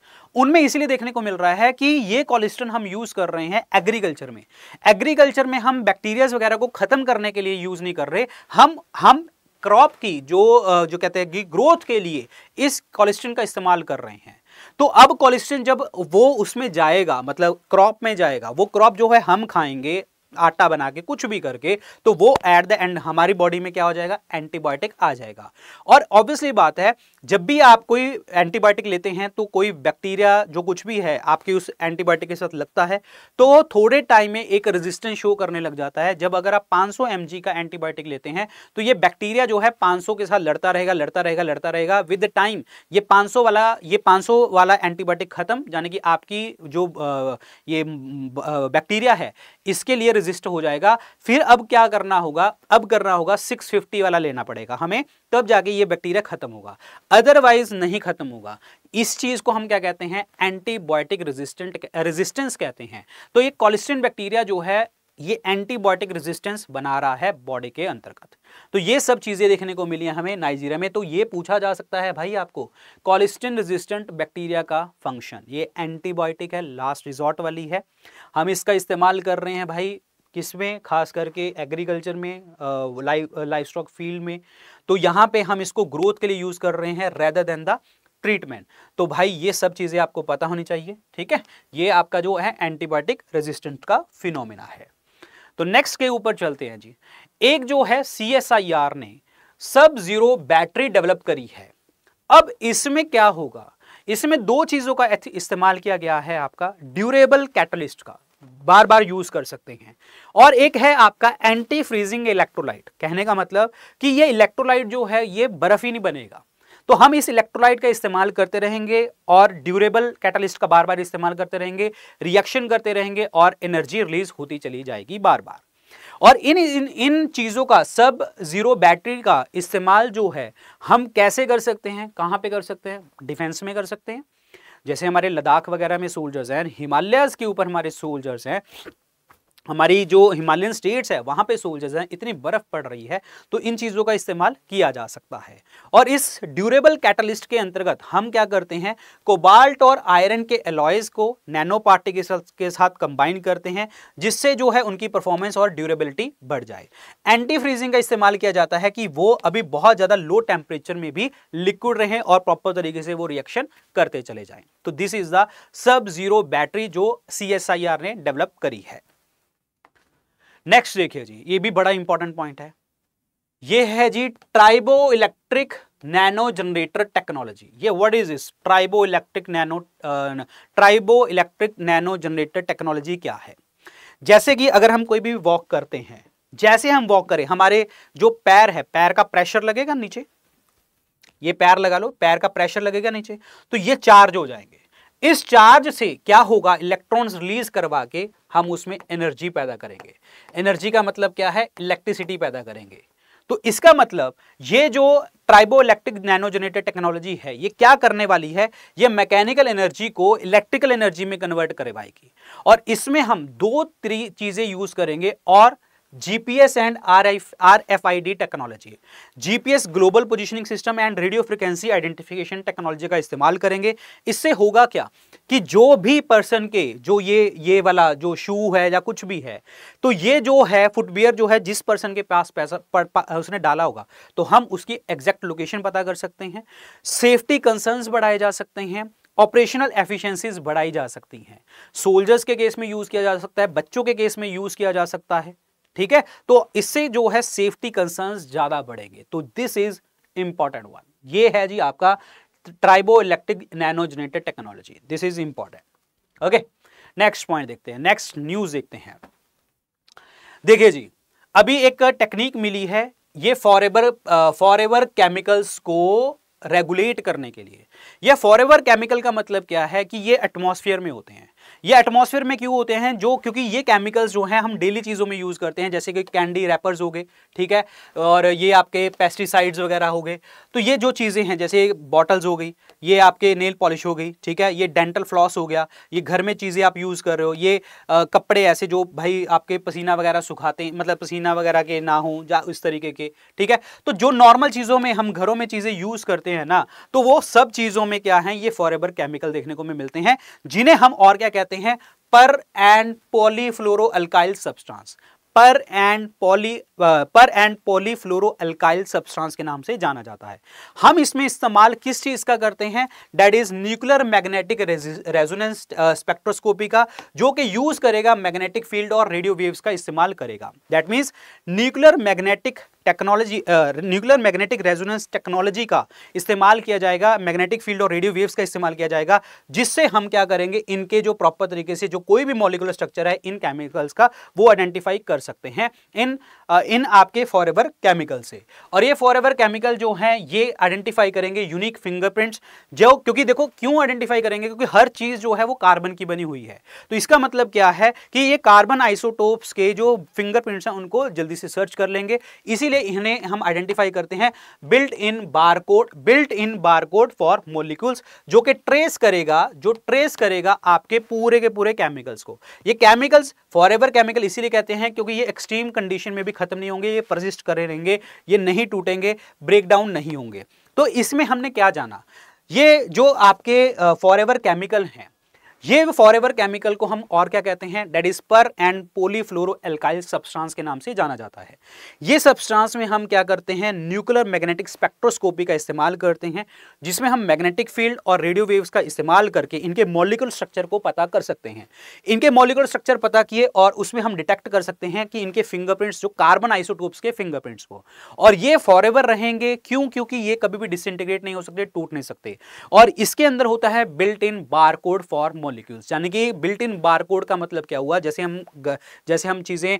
उनमें इसलिए देखने को मिल रहा है कि ये कोलेस्ट्रीन हम यूज कर रहे हैं एग्रीकल्चर में एग्रीकल्चर में हम बैक्टीरियाज वगैरह को खत्म करने के लिए यूज नहीं कर रहे हम हम क्रॉप की जो जो कहते हैं कि ग्रोथ के लिए इस कोलेस्ट्रीन का इस्तेमाल कर रहे हैं तो अब कोलेस्ट्रीन जब वो उसमें जाएगा मतलब क्रॉप में जाएगा वो क्रॉप जो है हम खाएंगे आटा बना के कुछ भी करके तो वो एट द एंड हमारी बॉडी में क्या हो जाएगा एंटीबायोटिक आ जाएगा और ऑब्वियसली बात है जब भी आप कोई एंटीबायोटिक लेते हैं तो कोई बैक्टीरिया जो कुछ भी है आपके उस एंटीबायोटिक के साथ लगता है तो थोड़े टाइम में एक रेजिस्टेंस शो करने लग जाता है जब अगर आप 500 सौ का एंटीबायोटिक लेते हैं तो ये बैक्टीरिया जो है 500 के साथ लड़ता रहेगा लड़ता रहेगा लड़ता रहेगा विद टाइम ये पाँच वाला ये पाँच वाला एंटीबायोटिक खत्म यानी कि आपकी जो ये बैक्टीरिया है इसके लिए रजिस्ट हो जाएगा फिर अब क्या करना होगा अब करना होगा सिक्स वाला लेना पड़ेगा हमें तब जाके ये बैक्टीरिया खत्म होगा अदरवाइज नहीं खत्म होगा इस चीज को हम क्या कहते हैं एंटीबायोटिक रेजिस्टेंट रेजिस्टेंस कहते हैं तो ये कोलेस्ट्रिन बैक्टीरिया जो है ये एंटीबायोटिक रेजिस्टेंस बना रहा है बॉडी के अंतर्गत तो ये सब चीज़ें देखने को मिली हमें नाइजीरिया में तो ये पूछा जा सकता है भाई आपको कोलेस्ट्रिन रेजिस्टेंट बैक्टीरिया का फंक्शन ये एंटीबायोटिक है लास्ट रिजॉर्ट वाली है हम इसका इस्तेमाल कर रहे हैं भाई किसमें खास करके एग्रीकल्चर में लाइव लाइफ स्टॉक फील्ड में तो यहां पे हम इसको ग्रोथ के लिए यूज कर रहे हैं रेदर देन द ट्रीटमेंट तो भाई ये सब चीज़ें आपको पता होनी चाहिए ठीक है ये आपका जो है एंटीबायोटिक रेजिस्टेंट का फिनोमिना है तो नेक्स्ट के ऊपर चलते हैं जी एक जो है सी ने सब जीरो बैटरी डेवलप करी है अब इसमें क्या होगा इसमें दो चीज़ों का इस्तेमाल किया गया है आपका ड्यूरेबल कैटलिस्ट का बार बार यूज कर सकते हैं और एक है आपका एंटी फ्रीजिंग इलेक्ट्रोलाइट कहने का मतलब कि ये इलेक्ट्रोलाइट जो है ये बर्फ ही नहीं बनेगा तो हम इस इलेक्ट्रोलाइट का इस्तेमाल करते रहेंगे और ड्यूरेबल कैटलिस्ट का बार बार इस्तेमाल करते रहेंगे रिएक्शन करते रहेंगे और एनर्जी रिलीज होती चली जाएगी बार बार और इन इन इन चीज़ों का सब ज़ीरो बैटरी का इस्तेमाल जो है हम कैसे कर सकते हैं कहाँ पे कर सकते हैं डिफेंस में कर सकते हैं जैसे हमारे लद्दाख वगैरह में सोल्जर्स हैं हिमालयस के ऊपर हमारे सोल्जर्स हैं हमारी जो हिमालयन स्टेट्स है वहाँ पे सोल्जर्स हैं इतनी बर्फ़ पड़ रही है तो इन चीज़ों का इस्तेमाल किया जा सकता है और इस ड्यूरेबल कैटलिस्ट के अंतर्गत हम क्या करते हैं कोबाल्ट और आयरन के एलॉयज़ को नैनो पार्टी के साथ के साथ कंबाइन करते हैं जिससे जो है उनकी परफॉर्मेंस और ड्यूरेबिलिटी बढ़ जाए एंटी फ्रीजिंग का इस्तेमाल किया जाता है कि वो अभी बहुत ज़्यादा लो टेम्परेचर में भी लिक्विड रहें और प्रॉपर तरीके से वो रिएक्शन करते चले जाएँ तो this is the sub zero battery जो सी ने डेवलप करी है नेक्स्ट देखिए जी ये भी बड़ा इंपॉर्टेंट पॉइंट है ये है जी triboelectric nanogenerator technology ये वर्ड इज इस triboelectric nano triboelectric nanogenerator technology क्या है जैसे कि अगर हम कोई भी वॉक करते हैं जैसे हम वॉक करें हमारे जो पैर है पैर का प्रेशर लगेगा नीचे ये पैर लगा लो पैर का प्रेशर लगेगा नीचे तो ये चार्ज हो जाएंगे इस चार्ज से क्या होगा इलेक्ट्रॉन्स रिलीज करवा के हम उसमें एनर्जी पैदा करेंगे एनर्जी का मतलब क्या है इलेक्ट्रिसिटी पैदा करेंगे तो इसका मतलब ये जो ट्राइबो इलेक्ट्रिक नैनोजेनेटेड टेक्नोलॉजी है ये क्या करने वाली है ये मैकेनिकल एनर्जी को इलेक्ट्रिकल एनर्जी में कन्वर्ट करवाएगी और इसमें हम दो त्री चीज़ें यूज़ करेंगे और GPS and R R F I D technology GPS global positioning system and radio frequency identification technology का इस्तेमाल करेंगे इससे होगा क्या कि जो भी पर्सन के जो ये ये वाला जो शू है या कुछ भी है तो ये जो है फुटवेयर जो है जिस पर्सन के पास पैसा पर, पा, उसने डाला होगा तो हम उसकी एग्जैक्ट लोकेशन पता कर सकते हैं सेफ्टी कंसर्न्स बढ़ाए जा सकते हैं ऑपरेशनल एफिशिएंसीज बढ़ाई जा सकती हैं सोल्जर्स के केस में यूज़ किया जा सकता है बच्चों के केस में यूज़ किया जा सकता है ठीक है तो इससे जो है सेफ्टी कंसर्न ज्यादा बढ़ेंगे तो दिस इज इंपॉर्टेंट वन ये है जी आपका triboelectric nanogenerator technology this is important okay next point देखते हैं नेक्स्ट न्यूज देखते हैं देखिए जी अभी एक टेक्निक मिली है ये फॉरेवर फॉरेवर केमिकल्स को रेगुलेट करने के लिए यह फॉरेवर केमिकल का मतलब क्या है कि ये एटमॉस्फेयर में होते हैं ये एटमॉस्फेयर में क्यों होते हैं जो क्योंकि ये केमिकल्स जो हैं हम डेली चीज़ों में यूज़ करते हैं जैसे कि कैंडी रैपर्स हो गए ठीक है और ये आपके पेस्टिसाइड्स वगैरह हो गए तो ये जो चीज़ें हैं जैसे बॉटल्स हो गई ये आपके नेल पॉलिश हो गई ठीक है ये डेंटल फ्लॉस हो गया ये घर में चीज़ें आप यूज़ कर रहे हो ये आ, कपड़े ऐसे जो भाई आपके पसीना वगैरह सुखाते हैं मतलब पसीना वगैरह के ना हों या इस तरीके के ठीक है तो जो नॉर्मल चीज़ों में हम घरों में चीज़ें यूज़ करते हैं ना तो वो सब चीज़ों में क्या है ये फॉर केमिकल देखने को मिलते हैं जिन्हें हम और क्या कहते हैं per and polyfluoroalkyl substance per and poly per and polyfluoroalkyl substance के नाम से जाना जाता है हम इसमें इस्तेमाल किस चीज़ का करते हैं that is nuclear magnetic resonance spectroscopy का जो कि यूज़ करेगा मैग्नेटिक फील्ड और रेडियो वेव्स का इस्तेमाल करेगा that means nuclear magnetic technology nuclear magnetic resonance technology का इस्तेमाल किया जाएगा मैग्नेटिक फील्ड और रेडियो वेव्स का इस्तेमाल किया जाएगा जिससे हम क्या करेंगे इनके जो प्रॉपर तरीके से जो कोई भी मॉलिकुलर स्ट्रक्चर है इन केमिकल्स का वो आइडेंटिफाई कर सकते हैं इन uh, इन आपके फॉर केमिकल से और ये फॉर केमिकल जो है ये आइडेंटिफाई करेंगे यूनिक फिंगरप्रिंट्स जो क्योंकि देखो क्यों आइडेंटिफाई करेंगे क्योंकि हर चीज़ जो है वो कार्बन की बनी हुई है तो इसका मतलब क्या है कि ये कार्बन आइसोटोप्स के जो फिंगरप्रिंट्स हैं उनको जल्दी से सर्च कर लेंगे इसीलिए इसीलिए इन्हें हम आइडेंटिफाई करते हैं built in barcode built in barcode for molecules जो कि ट्रेस करेगा जो ट्रेस करेगा आपके पूरे के पूरे केमिकल्स को ये केमिकल्स फॉर एवर केमिकल इसीलिए कहते हैं क्योंकि ये एक्सट्रीम कंडीशन में भी खत्म नहीं होंगे ये प्रजिस्ट करे रहेंगे ये नहीं टूटेंगे ब्रेक डाउन नहीं होंगे तो इसमें हमने क्या जाना ये जो आपके फॉर एवर केमिकल हैं ये फॉरएवर केमिकल को हम और क्या कहते हैं that is per and polyfluoroalkyl substance के नाम से जाना जाता है ये सब्सटेंस में हम क्या करते हैं न्यूक्लियर मैग्नेटिक स्पेक्ट्रोस्कोपी का इस्तेमाल करते हैं जिसमें हम मैग्नेटिक फील्ड और रेडियो वेव्स का इस्तेमाल करके इनके मॉलिकुलर स्ट्रक्चर को पता कर सकते हैं इनके मॉलिकुलर स्ट्रक्चर पता किए और उसमें हम डिटेक्ट कर सकते हैं कि इनके फिंगरप्रिंट्स जो कार्बन आइसोटोप्स के फिंगरप्रिंट्स को और ये एवर रहेंगे क्यों क्योंकि ये कभी भी डिसइंटीग्रेट नहीं हो सकते टूट नहीं सकते और इसके अंदर होता है built in code for molecules यानी कि बिल्ट इन बारकोड का मतलब क्या हुआ जैसे हम जैसे हम चीज़ें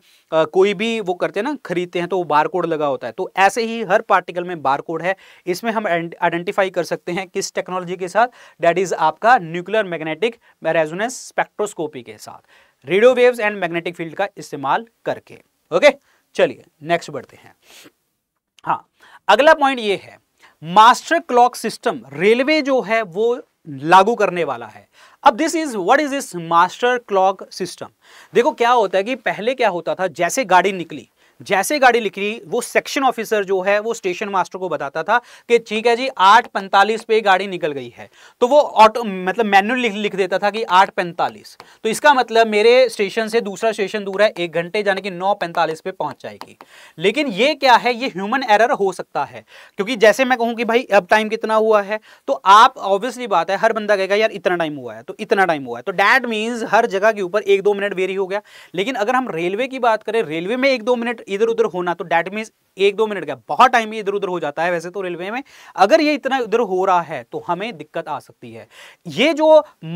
कोई भी वो करते हैं ना खरीदते हैं तो वो बारकोड लगा होता है तो ऐसे ही हर पार्टिकल में बारकोड है इसमें हम आइडेंटिफाई कर सकते हैं किस टेक्नोलॉजी के साथ डैट इज़ आपका न्यूक्लियर मैग्नेटिक रेजोनेस स्पेक्ट्रोस्कोपी के साथ radio waves and magnetic field का इस्तेमाल करके ओके चलिए नेक्स्ट बढ़ते हैं हाँ अगला पॉइंट ये है मास्टर क्लॉक सिस्टम रेलवे जो है वो लागू करने वाला है अब this is what is this master clock system देखो क्या होता है कि पहले क्या होता था जैसे गाड़ी निकली जैसे गाड़ी निकली वो सेक्शन ऑफिसर जो है वो स्टेशन मास्टर को बताता था कि ठीक है जी आठ पैंतालीस पे गाड़ी निकल गई है तो वो ऑटो मतलब मैनुअल लिख, लिख देता था कि आठ पैंतालीस तो इसका मतलब मेरे स्टेशन से दूसरा स्टेशन दूर है एक घंटे यानी कि नौ पैंतालीस पे पहुंच जाएगी लेकिन ये क्या है ये ह्यूमन एरर हो सकता है क्योंकि जैसे मैं कहूँ कि भाई अब टाइम कितना हुआ है तो आप ऑब्वियसली बात है हर बंदा कहेगा यार इतना टाइम हुआ है तो इतना टाइम हुआ है तो डैट मीन्स हर जगह के ऊपर एक दो मिनट वेरी हो गया लेकिन अगर हम रेलवे की बात करें रेलवे में एक दो मिनट इधर उधर होना तो डैट मीन्स एक दो मिनट का बहुत टाइम भी इधर उधर हो जाता है वैसे तो रेलवे में अगर ये इतना इधर हो रहा है तो हमें दिक्कत आ सकती है ये जो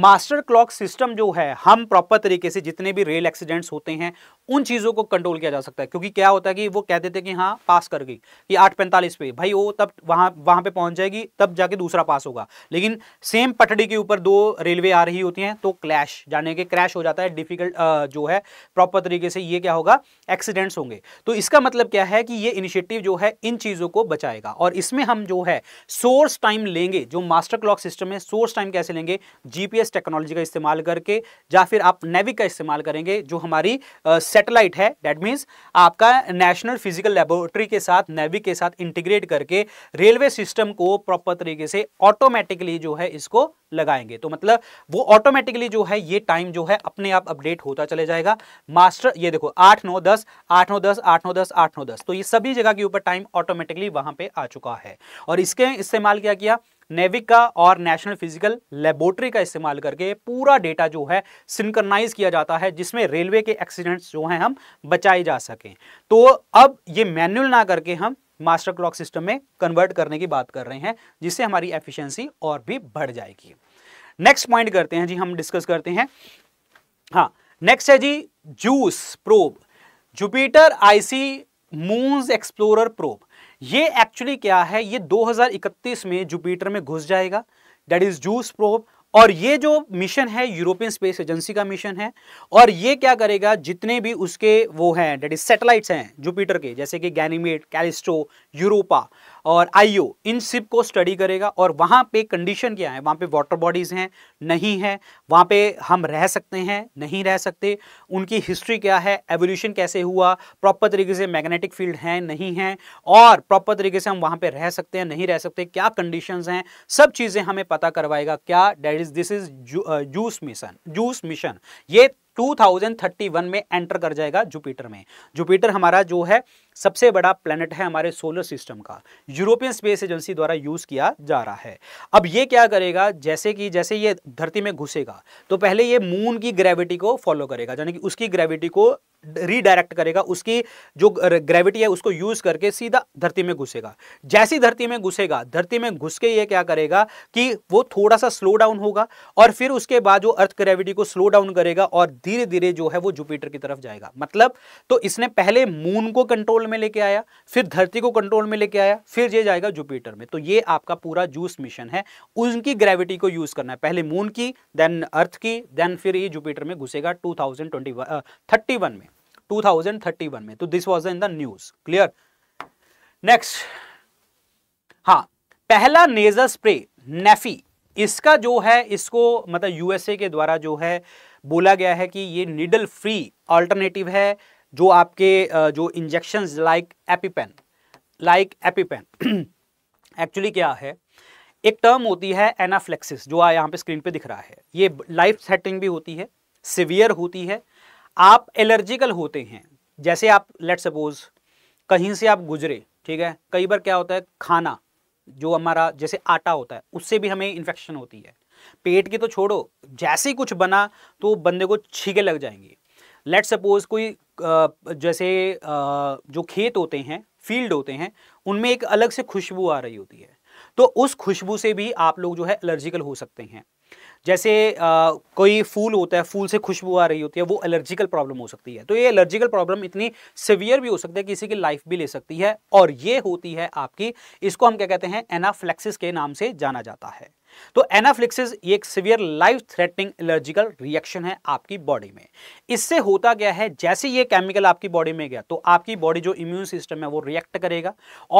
मास्टर क्लॉक सिस्टम जो है हम प्रॉपर तरीके से जितने भी रेल एक्सीडेंट्स होते हैं उन चीज़ों को कंट्रोल किया जा सकता है क्योंकि क्या होता है कि वो कह देते कि हाँ पास कर गई कि आठ पैंतालीस पे भाई वो तब वहां वहां पर पहुंच जाएगी तब जाके दूसरा पास होगा लेकिन सेम पटड़ी के ऊपर दो रेलवे आ रही होती हैं तो क्लैश जाने के क्रैश हो जाता है डिफिकल्ट जो है प्रॉपर तरीके से ये क्या होगा एक्सीडेंट्स होंगे तो इसका मतलब क्या है कि ये इनिशिएटिव जो है इन चीज़ों को बचाएगा और इसमें हम जो है सोर्स टाइम लेंगे जो मास्टर क्लॉक सिस्टम है सोर्स टाइम कैसे लेंगे जीपीएस टेक्नोलॉजी का इस्तेमाल करके या फिर आप नेविक का इस्तेमाल करेंगे जो हमारी सेटेलाइट है डेट मीन्स आपका नेशनल फिजिकल लेबोरेटरी के साथ नेविक के साथ इंटीग्रेट करके रेलवे सिस्टम को प्रॉपर तरीके से ऑटोमेटिकली जो है इसको लगाएंगे तो मतलब वो ऑटोमेटिकली जो है ये टाइम जो है अपने आप अपडेट होता चले जाएगा मास्टर ये देखो आठ नौ दस आठ नौ दस आठ नौ दस आठ नौ दस तो ये सभी जगह के ऊपर टाइम ऑटोमेटिकली वहां पे आ चुका है और इसके इस्तेमाल क्या किया नेविक का और नेशनल फिजिकल लेबोरेटरी का इस्तेमाल करके पूरा डेटा जो है सिंकरनाइज किया जाता है जिसमें रेलवे के एक्सीडेंट्स जो हैं हम बचाए जा सकें तो अब ये मैनुअल ना करके हम मास्टर क्लॉक सिस्टम में कन्वर्ट करने की बात कर रहे हैं जिससे हमारी एफिशिएंसी और भी बढ़ जाएगी नेक्स्ट पॉइंट करते हैं जी हम डिस्कस करते हैं हाँ नेक्स्ट है जी JUICE probe Jupiter icy moons explorer probe ये एक्चुअली क्या है ये 2031 में जुपिटर में घुस जाएगा दैट इज जूस प्रोब और ये जो मिशन है यूरोपियन स्पेस एजेंसी का मिशन है और ये क्या करेगा जितने भी उसके वो हैं डेट इज सेटेलाइट्स हैं जुपिटर के जैसे कि गैनीमेट कैलिस्टो यूरोपा और आईओ इन सिप को स्टडी करेगा और वहाँ पे कंडीशन क्या है वहाँ पे वाटर बॉडीज़ हैं नहीं है वहाँ पे हम रह सकते हैं नहीं रह सकते उनकी हिस्ट्री क्या है एवोल्यूशन कैसे हुआ प्रॉपर तरीके से मैग्नेटिक फील्ड हैं नहीं है और प्रॉपर तरीके से हम वहाँ पे रह सकते हैं नहीं रह सकते क्या कंडीशन हैं सब चीज़ें हमें पता करवाएगा क्या that is this is JUICE mission JUICE mission ये 2031 में एंटर कर जाएगा जुपिटर में जुपिटर हमारा जो है सबसे बड़ा प्लेनेट है हमारे सोलर सिस्टम का यूरोपियन स्पेस एजेंसी द्वारा यूज किया जा रहा है अब ये क्या करेगा जैसे कि जैसे ये धरती में घुसेगा तो पहले ये मून की ग्रेविटी को फॉलो करेगा यानी कि उसकी ग्रेविटी को रीडायरेक्ट करेगा उसकी जो ग्रेविटी है उसको यूज करके सीधा धरती में घुसेगा जैसी धरती में घुसेगा धरती में घुस के ये क्या करेगा कि वो थोड़ा सा स्लो डाउन होगा और फिर उसके बाद जो अर्थ ग्रेविटी को स्लो डाउन करेगा और धीरे धीरे जो है वो जुपिटर की तरफ जाएगा मतलब तो इसने पहले मून को कंट्रोल में लेके आया फिर धरती को कंट्रोल में लेके आया फिर ये जाएगा जुपिटर में तो ये आपका पूरा जूस मिशन है उनकी ग्रेविटी को यूज करना है पहले मून की देन अर्थ की देन फिर ये जुपिटर में घुसेगा टू थाउजेंड में 2031 में तो this was in the news clear next हाँ पहला नेजर स्प्रे नेफी इसका जो है इसको मतलब यूएसए के द्वारा जो है बोला गया है कि ये निडल फ्री अल्टरनेटिव है जो आपके जो injection like EpiPen like EpiPen actually क्या है एक टर्म होती है एनाफ्लेक्सिस जो यहाँ पे स्क्रीन पे दिख रहा है ये लाइफ सेटिंग भी होती है सिवियर होती है आप एलर्जिकल होते हैं जैसे आप लेट सपोज कहीं से आप गुजरे ठीक है कई बार क्या होता है खाना जो हमारा जैसे आटा होता है उससे भी हमें इन्फेक्शन होती है पेट की तो छोड़ो जैसे ही कुछ बना तो बंदे को छीके लग जाएंगे लेट सपोज कोई जैसे जो खेत होते हैं फील्ड होते हैं उनमें एक अलग से खुशबू आ रही होती है तो उस खुशबू से भी आप लोग जो है एलर्जिकल हो सकते हैं जैसे आ, कोई फूल होता है फूल से खुशबू आ रही होती है वो एलर्जिकल प्रॉब्लम हो सकती है तो ये एलर्जिकल प्रॉब्लम इतनी सिवियर भी हो सकती है किसी की लाइफ भी ले सकती है और ये होती है आपकी इसको हम क्या कहते हैं एनाफ्लेक्सिस के नाम से जाना जाता है तो एनाफ्लिक्सिस ये एक severe life threatening allergical reaction है आपकी बॉडी में इससे होता क्या है जैसे ये केमिकल आपकी बॉडी में गया तो आपकी बॉडी जो इम्यून सिस्टम है वो रिएक्ट करेगा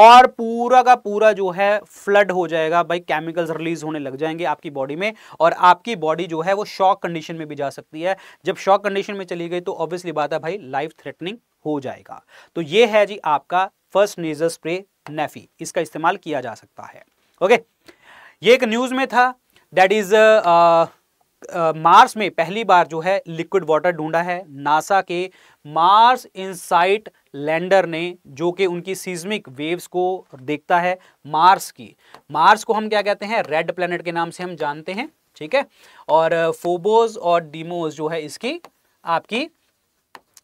और पूरा का पूरा जो है फ्लड हो जाएगा भाई केमिकल्स रिलीज होने लग जाएंगे आपकी बॉडी में और आपकी बॉडी जो है वो शॉक कंडीशन में भी जा सकती है जब शॉक कंडीशन में चली गई तो ऑब्वियसली बात है भाई लाइफ थ्रेटनिंग हो जाएगा तो ये है जी आपका फर्स्ट नेजर स्प्रे नेफी इसका इस्तेमाल किया जा सकता है ओके okay? ये एक न्यूज़ में था दैट इज़ मार्स में पहली बार जो है लिक्विड वाटर ढूंढा है नासा के मार्स इनसाइट लैंडर ने जो कि उनकी सीज्मिक वेव्स को देखता है मार्स की मार्स को हम क्या कहते हैं रेड प्लैनेट के नाम से हम जानते हैं ठीक है और फोबोज uh, और डीमोज जो है इसकी आपकी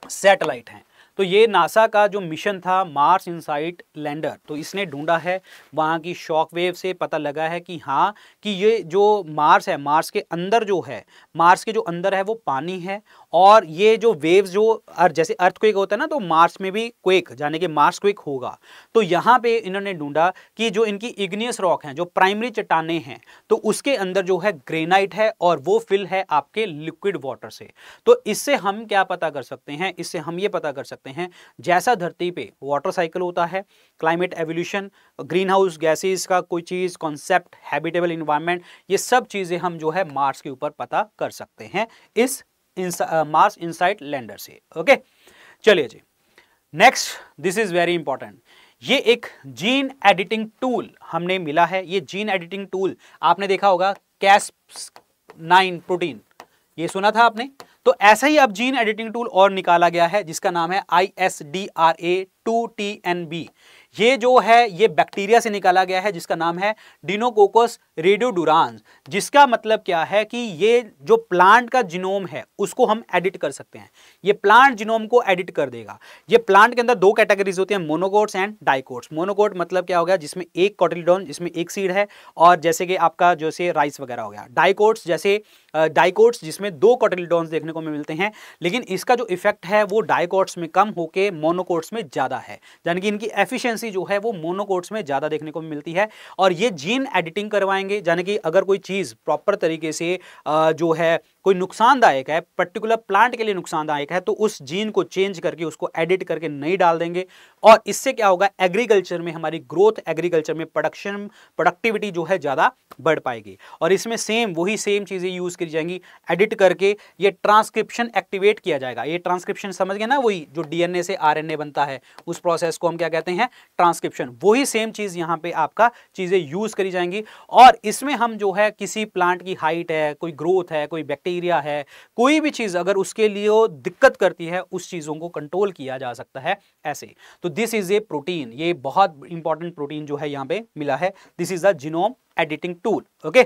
सैटेलाइट हैं तो ये नासा का जो मिशन था मार्स इनसाइट लैंडर तो इसने ढूंढा है वहाँ की शॉक वेव से पता लगा है कि हाँ कि ये जो मार्स है मार्स के अंदर जो है मार्स के जो अंदर है वो पानी है और ये जो वेव्स जो अर्थ जैसे अर्थ क्वेक होता है ना तो मार्स में भी क्वेक यानी कि मार्स क्वेक होगा तो यहाँ पे इन्होंने ढूंढा कि जो इनकी इग्नियस रॉक हैं जो प्राइमरी चट्टाने हैं तो उसके अंदर जो है ग्रेनाइट है और वो फिल है आपके लिक्विड वाटर से तो इससे हम क्या पता कर सकते हैं इससे हम ये पता कर सकते हैं जैसा धरती पर वाटर साइकिल होता है climate evolution greenhouse gases का कोई चीज़ कॉन्सेप्ट हैबिटेबल इन्वायरमेंट ये सब चीज़ें हम जो है मार्स के ऊपर पता कर सकते हैं इस मार्स इंसाइट लैंडर से ओके चलिए जी next this is very important ये एक जीन एडिटिंग टूल हमने मिला है ये जीन एडिटिंग टूल आपने देखा होगा कैस नाइन प्रोटीन ये सुना था आपने तो ऐसा ही अब जीन एडिटिंग टूल और निकाला गया है जिसका नाम है I S D R A two T N B ये जो है ये बैक्टीरिया से निकाला गया है जिसका नाम है डिनोकोकस रेडियोडुरान जिसका मतलब क्या है कि ये जो प्लांट का जिनोम है उसको हम एडिट कर सकते हैं ये प्लांट जिनोम को एडिट कर देगा ये प्लांट के अंदर दो कैटेगरीज होती हैं मोनोकोट्स एंड डाइकोट्स मोनोकोट मतलब क्या हो गया जिसमें एक कॉटिलडोन जिसमें एक सीड है और जैसे कि आपका जैसे राइस वगैरह हो गया डाइकोट्स जैसे डाइकोट्स जिसमें दो कॉटिलिडॉन्स देखने को मिलते हैं लेकिन इसका जो इफेक्ट है वो डाइकोट्स में कम होकर मोनोकोट्स में ज़्यादा है यानी कि इनकी एफिशिएंसी जो है वो मोनोकोट्स में ज़्यादा देखने को मिलती है और ये जीन एडिटिंग करवाएंगे यानी कि अगर कोई चीज़ प्रॉपर तरीके से जो है कोई नुकसानदायक है पर्टिकुलर प्लांट के लिए नुकसानदायक है तो उस जीन को चेंज करके उसको एडिट करके नहीं डाल देंगे और इससे क्या होगा एग्रीकल्चर में हमारी ग्रोथ एग्रीकल्चर में प्रोडक्शन प्रोडक्टिविटी जो है ज़्यादा बढ़ पाएगी और इसमें सेम वही सेम चीज़ें यूज़ की जाएंगी एडिट करके ये ट्रांसक्रिप्शन एक्टिवेट किया जाएगा ये ट्रांसक्रिप्शन समझ गए ना वही जो डीएनए से आर बनता है उस प्रोसेस को हम क्या कहते हैं ट्रांसक्रिप्शन वही सेम चीज़ यहाँ पे आपका चीज़ें यूज़ करी जाएंगी और इसमें हम जो है किसी प्लांट की हाइट है कोई ग्रोथ है कोई बैक्टीरिया बैक्टीरिया है कोई भी चीज़ अगर उसके लिए दिक्कत करती है उस चीज़ों को कंट्रोल किया जा सकता है ऐसे तो दिस इज़ ए प्रोटीन ये बहुत इंपॉर्टेंट प्रोटीन जो है यहां पे मिला है this is the genome editing tool okay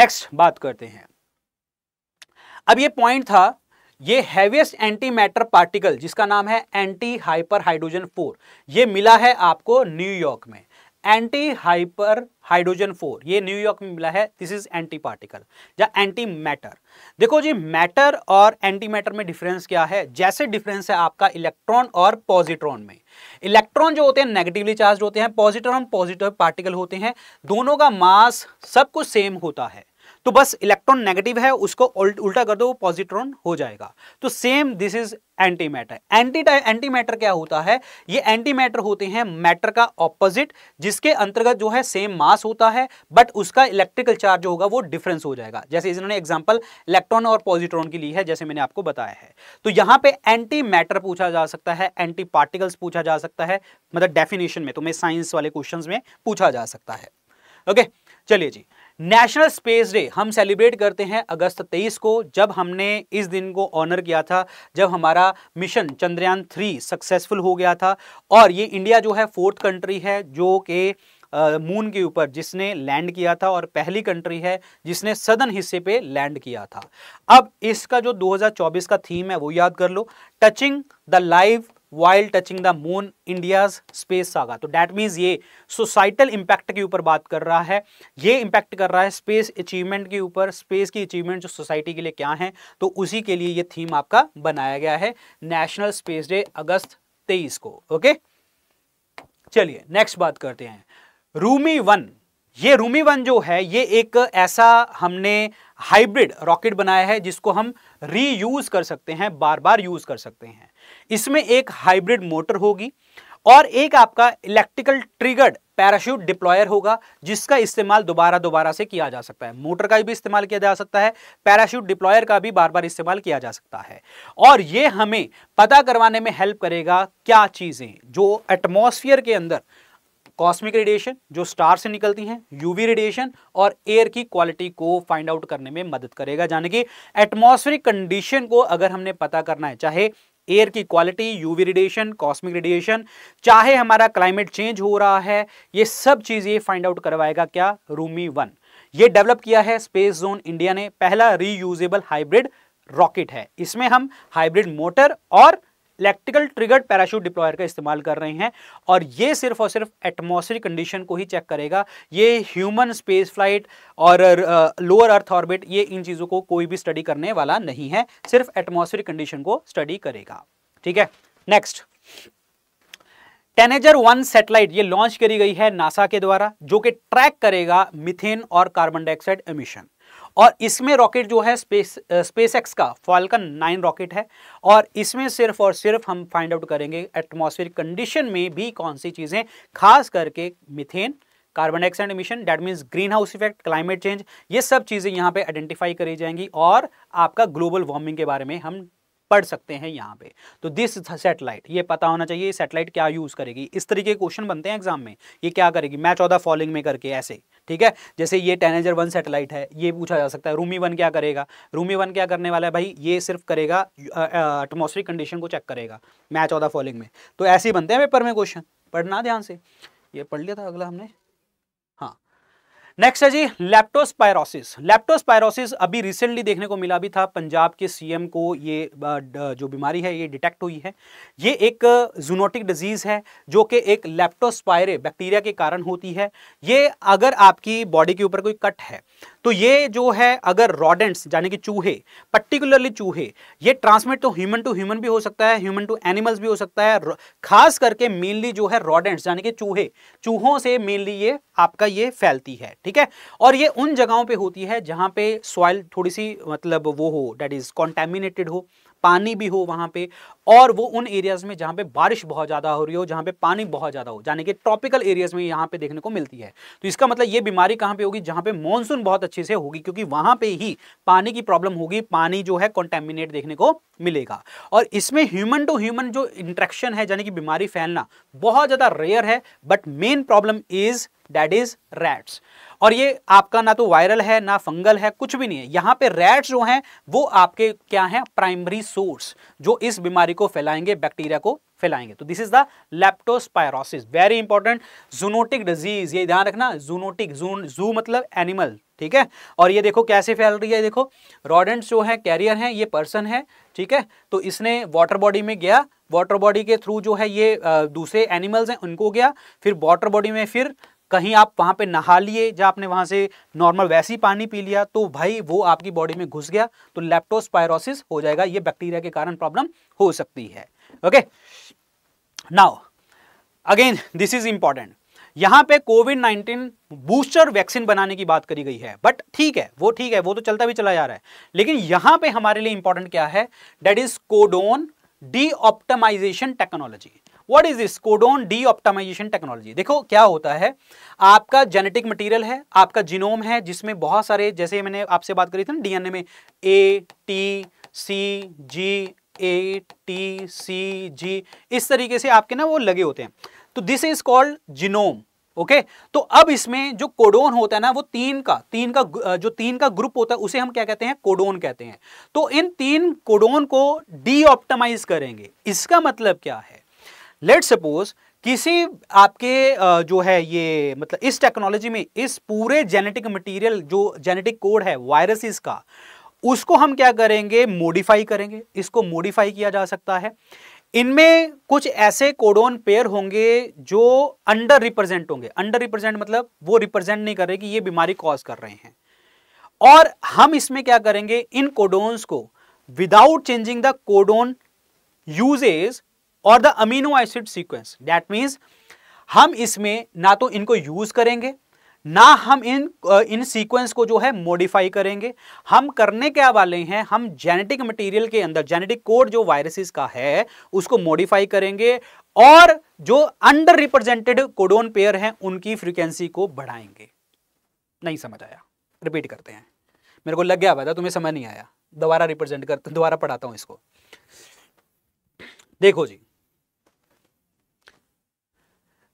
next बात करते हैं अब ये पॉइंट था ये हैवीएस्ट एंटी मैटर पार्टिकल जिसका नाम है एंटी हाइपर हाइड्रोजन फोर ये मिला है आपको न्यूयॉर्क में एंटी हाइपर हाइड्रोजन फोर ये न्यूयॉर्क में मिला है दिस इज एंटी पार्टिकल या एंटी मैटर देखो जी मैटर और एंटी मैटर में डिफरेंस क्या है जैसे डिफरेंस है आपका इलेक्ट्रॉन और पॉजिट्रॉन में इलेक्ट्रॉन जो होते हैं नेगेटिवली चार्ज होते हैं पॉजिट्रॉन पॉजिटिव पार्टिकल होते हैं दोनों का मास सब कुछ सेम होता है तो बस इलेक्ट्रॉन नेगेटिव है उसको उल्टा कर दो वो पॉजिट्रॉन हो जाएगा तो same this is antimatter anti antimatter क्या होता है ये एंटी मैटर होते हैं मैटर का ऑपोजिट जिसके अंतर्गत जो है सेम मास होता है बट उसका इलेक्ट्रिकल चार्ज जो होगा वो डिफरेंस हो जाएगा जैसे इन्होंने एग्जांपल इलेक्ट्रॉन और पॉजिट्रॉन की ली है जैसे मैंने आपको बताया है तो यहां पे एंटी मैटर पूछा जा सकता है एंटी पार्टिकल्स पूछा जा सकता है मतलब डेफिनेशन में तुम्हें तो साइंस वाले क्वेश्चन में पूछा जा सकता है ओके चलिए जी नेशनल स्पेस डे हम सेलिब्रेट करते हैं अगस्त 23 को जब हमने इस दिन को ऑनर किया था जब हमारा मिशन चंद्रयान थ्री सक्सेसफुल हो गया था और ये इंडिया जो है फोर्थ कंट्री है जो कि मून के ऊपर जिसने लैंड किया था और पहली कंट्री है जिसने सदन हिस्से पे लैंड किया था अब इसका जो 2024 का थीम है वो याद कर लो touching the live while touching the moon India's space saga तो डैट मीन्स ये सोसाइटल इंपैक्ट के ऊपर बात कर रहा है ये इंपैक्ट कर रहा है स्पेस अचीवमेंट के ऊपर स्पेस की अचीवमेंट जो सोसाइटी के लिए क्या है तो उसी के लिए ये थीम आपका बनाया गया है नेशनल स्पेस डे अगस्त तेईस को ओके चलिए नेक्स्ट बात करते हैं रूमी वन ये रूमी वन जो है ये एक ऐसा हमने हाइब्रिड रॉकेट बनाया है जिसको हम रीयूज कर सकते हैं बार बार यूज कर सकते हैं इसमें एक हाइब्रिड मोटर होगी और एक आपका इलेक्ट्रिकल ट्रिगर्ड पैराशूट डिप्लॉयर होगा जिसका इस्तेमाल दोबारा दोबारा से किया जा सकता है मोटर का भी इस्तेमाल किया जा सकता है पैराशूट डिप्लॉयर का भी बार बार इस्तेमाल किया जा सकता है और ये हमें पता करवाने में हेल्प करेगा क्या चीज़ें जो एटमोसफियर के अंदर कॉस्मिक रेडिएशन जो स्टार से निकलती हैं यूवी रेडिएशन और एयर की क्वालिटी को फाइंड आउट करने में मदद करेगा यानी कि एटमॉस्फेरिक कंडीशन को अगर हमने पता करना है चाहे एयर की quality UV radiation cosmic radiation चाहे हमारा क्लाइमेट चेंज हो रहा है ये सब चीज़ ये फाइंड आउट करवाएगा क्या रूमी वन ये डेवलप किया है स्पेस जोन इंडिया ने पहला रीयूजेबल हाइब्रिड रॉकेट है इसमें हम हाइब्रिड मोटर और इलेक्ट्रिकल ट्रिगर्ड पैराशूट डिप्लॉयर का इस्तेमाल कर रहे हैं और ये सिर्फ और सिर्फ एटमॉस्फेरिक कंडीशन को ही चेक करेगा ये ह्यूमन स्पेस फ्लाइट और लोअर अर्थ ऑर्बिट ये इन चीज़ों को कोई भी स्टडी करने वाला नहीं है सिर्फ एटमॉस्फेरिक कंडीशन को स्टडी करेगा ठीक है नेक्स्ट टेनेजर वन सेटेलाइट ये लॉन्च करी गई है नासा के द्वारा जो कि ट्रैक करेगा मिथेन और कार्बन डाइऑक्साइड एमिशन और इसमें रॉकेट जो है स्पेस स्पेस एक्स का फॉल्कन नाइन रॉकेट है और इसमें सिर्फ और सिर्फ हम फाइंड आउट करेंगे एटमॉस्फेरिक कंडीशन में भी कौन सी चीज़ें खास करके methane carbon dioxide emission that means greenhouse effect climate change ये सब चीज़ें यहाँ पे आइडेंटिफाई करी जाएंगी और आपका ग्लोबल वार्मिंग के बारे में हम पढ़ सकते हैं यहाँ पे तो दिस सेटेलाइट ये पता होना चाहिए सेटेलाइट क्या यूज़ करेगी इस तरीके के क्वेश्चन बनते हैं एग्जाम में ये क्या करेगी मैच ऑफ द फॉलोइंग में करके ऐसे ठीक है जैसे ये टेनेजर वन सेटेलाइट है ये पूछा जा सकता है रूमी वन क्या करेगा रूमी वन क्या करने वाला है भाई ये सिर्फ करेगा एटमोसफिक कंडीशन को चेक करेगा मैच ऑफ द फॉलोइंग में तो ऐसे ही बनते हैं पेपर में क्वेश्चन पढ़ना ध्यान से ये पढ़ लिया था अगला हमने नेक्स्ट है जी लेप्टोस्पायरोसिस लेप्टोस्पायरोसिस अभी रिसेंटली देखने को मिला भी था पंजाब के सीएम को ये जो बीमारी है ये डिटेक्ट हुई है ये एक जूनोटिक डिजीज़ है जो कि एक लेप्टोस्पायरे बैक्टीरिया के कारण होती है ये अगर आपकी बॉडी के ऊपर कोई कट है तो ये जो है अगर रॉडेंट्स यानी कि चूहे पर्टिकुलरली चूहे ये ट्रांसमिट तो ह्यूमन टू ह्यूमन भी हो सकता है ह्यूमन टू एनिमल्स भी हो सकता है खास करके मेनली जो है रॉडेंट्स यानी कि चूहे चूहों से मेनली ये आपका ये फैलती है ठीक है और ये उन जगहों पे होती है जहाँ पे सॉइल थोड़ी सी मतलब वो हो डेट इज़ कॉन्टेमिनेटेड हो पानी भी हो वहाँ पे और वो उन एरियाज़ में जहाँ पे बारिश बहुत ज़्यादा हो रही हो जहाँ पे पानी बहुत ज़्यादा हो यानी कि ट्रॉपिकल एरियाज़ में यहाँ पे देखने को मिलती है तो इसका मतलब ये बीमारी कहाँ पे होगी जहाँ पे मॉनसून बहुत अच्छे से होगी क्योंकि वहाँ पे ही पानी की प्रॉब्लम होगी पानी जो है कॉन्टेमिनेट देखने को मिलेगा और इसमें ह्यूमन टू ह्यूमन जो इंट्रैक्शन है यानी कि बीमारी फैलना बहुत ज़्यादा रेयर है but main problem is that is rats और ये आपका ना तो वायरल है ना फंगल है कुछ भी नहीं है यहाँ पे रैट्स जो हैं वो आपके क्या हैं प्राइमरी सोर्स जो इस बीमारी को फैलाएंगे बैक्टीरिया को फैलाएंगे तो this is the leptospirosis very important zoonotic disease ये ध्यान रखना जूनोटिक जून जू मतलब एनिमल ठीक है और ये देखो कैसे फैल रही है देखो रॉडेंट्स जो है कैरियर है ये पर्सन है ठीक है तो इसने वाटर बॉडी में गया वाटर बॉडी के थ्रू जो है ये दूसरे एनिमल्स हैं उनको गया फिर वाटर बॉडी में फिर कहीं आप वहाँ पे नहा लिए जब आपने वहाँ से नॉर्मल वैसे ही पानी पी लिया तो भाई वो आपकी बॉडी में घुस गया तो लेप्टोस्पायरोसिस हो जाएगा ये बैक्टीरिया के कारण प्रॉब्लम हो सकती है okay now again this is important यहाँ पे कोविड 19 बूस्टर वैक्सीन बनाने की बात करी गई है बट ठीक है वो ठीक है वो तो चलता भी चला जा रहा है लेकिन यहाँ पे हमारे लिए इंपॉर्टेंट क्या है that is codon de optimization technology what is this codon de optimization technology देखो क्या होता है आपका जेनेटिक मटेरियल है आपका जिनोम है जिसमें बहुत सारे जैसे मैंने आपसे बात करी थी ना डीएनए में A T C ji A T C जी इस तरीके से आपके ना वो लगे होते हैं तो this is called genome okay okay? तो अब इसमें जो कोडोन होता है ना वो तीन का तीन का जो तीन का ग्रुप होता है उसे हम क्या कहते हैं कोडोन कहते हैं तो इन तीन कोडोन को डी ऑप्टिमाइज करेंगे इसका मतलब क्या है लेट सपोज किसी आपके जो है ये मतलब इस टेक्नोलॉजी में इस पूरे जेनेटिक मटेरियल जो जेनेटिक कोड है वायरसेस का उसको हम क्या करेंगे मॉडिफाई करेंगे इसको मॉडिफाई किया जा सकता है इनमें कुछ ऐसे कोडोन पेयर होंगे जो अंडर रिप्रेजेंट होंगे अंडर रिप्रेजेंट मतलब वो रिप्रेजेंट नहीं कर रहे कि ये बीमारी कॉज कर रहे हैं और हम इसमें क्या करेंगे इन कोडोन्स को without changing the codon usage और the amino acid sequence that means हम इसमें ना तो इनको यूज करेंगे ना हम इन इन सीक्वेंस को जो है मॉडिफाई करेंगे हम करने क्या वाले हैं हम जेनेटिक मटेरियल के अंदर जेनेटिक कोड जो वायरसेस का है उसको मॉडिफाई करेंगे और जो अंडर रिप्रेजेंटेड कोडोन पेयर हैं उनकी फ्रीक्वेंसी को बढ़ाएंगे नहीं समझ आया रिपीट करते हैं मेरे को लग गया पता तुम्हें समझ नहीं आया दोबारा रिप्रेजेंट कर दोबारा पढ़ाता हूं इसको देखो जी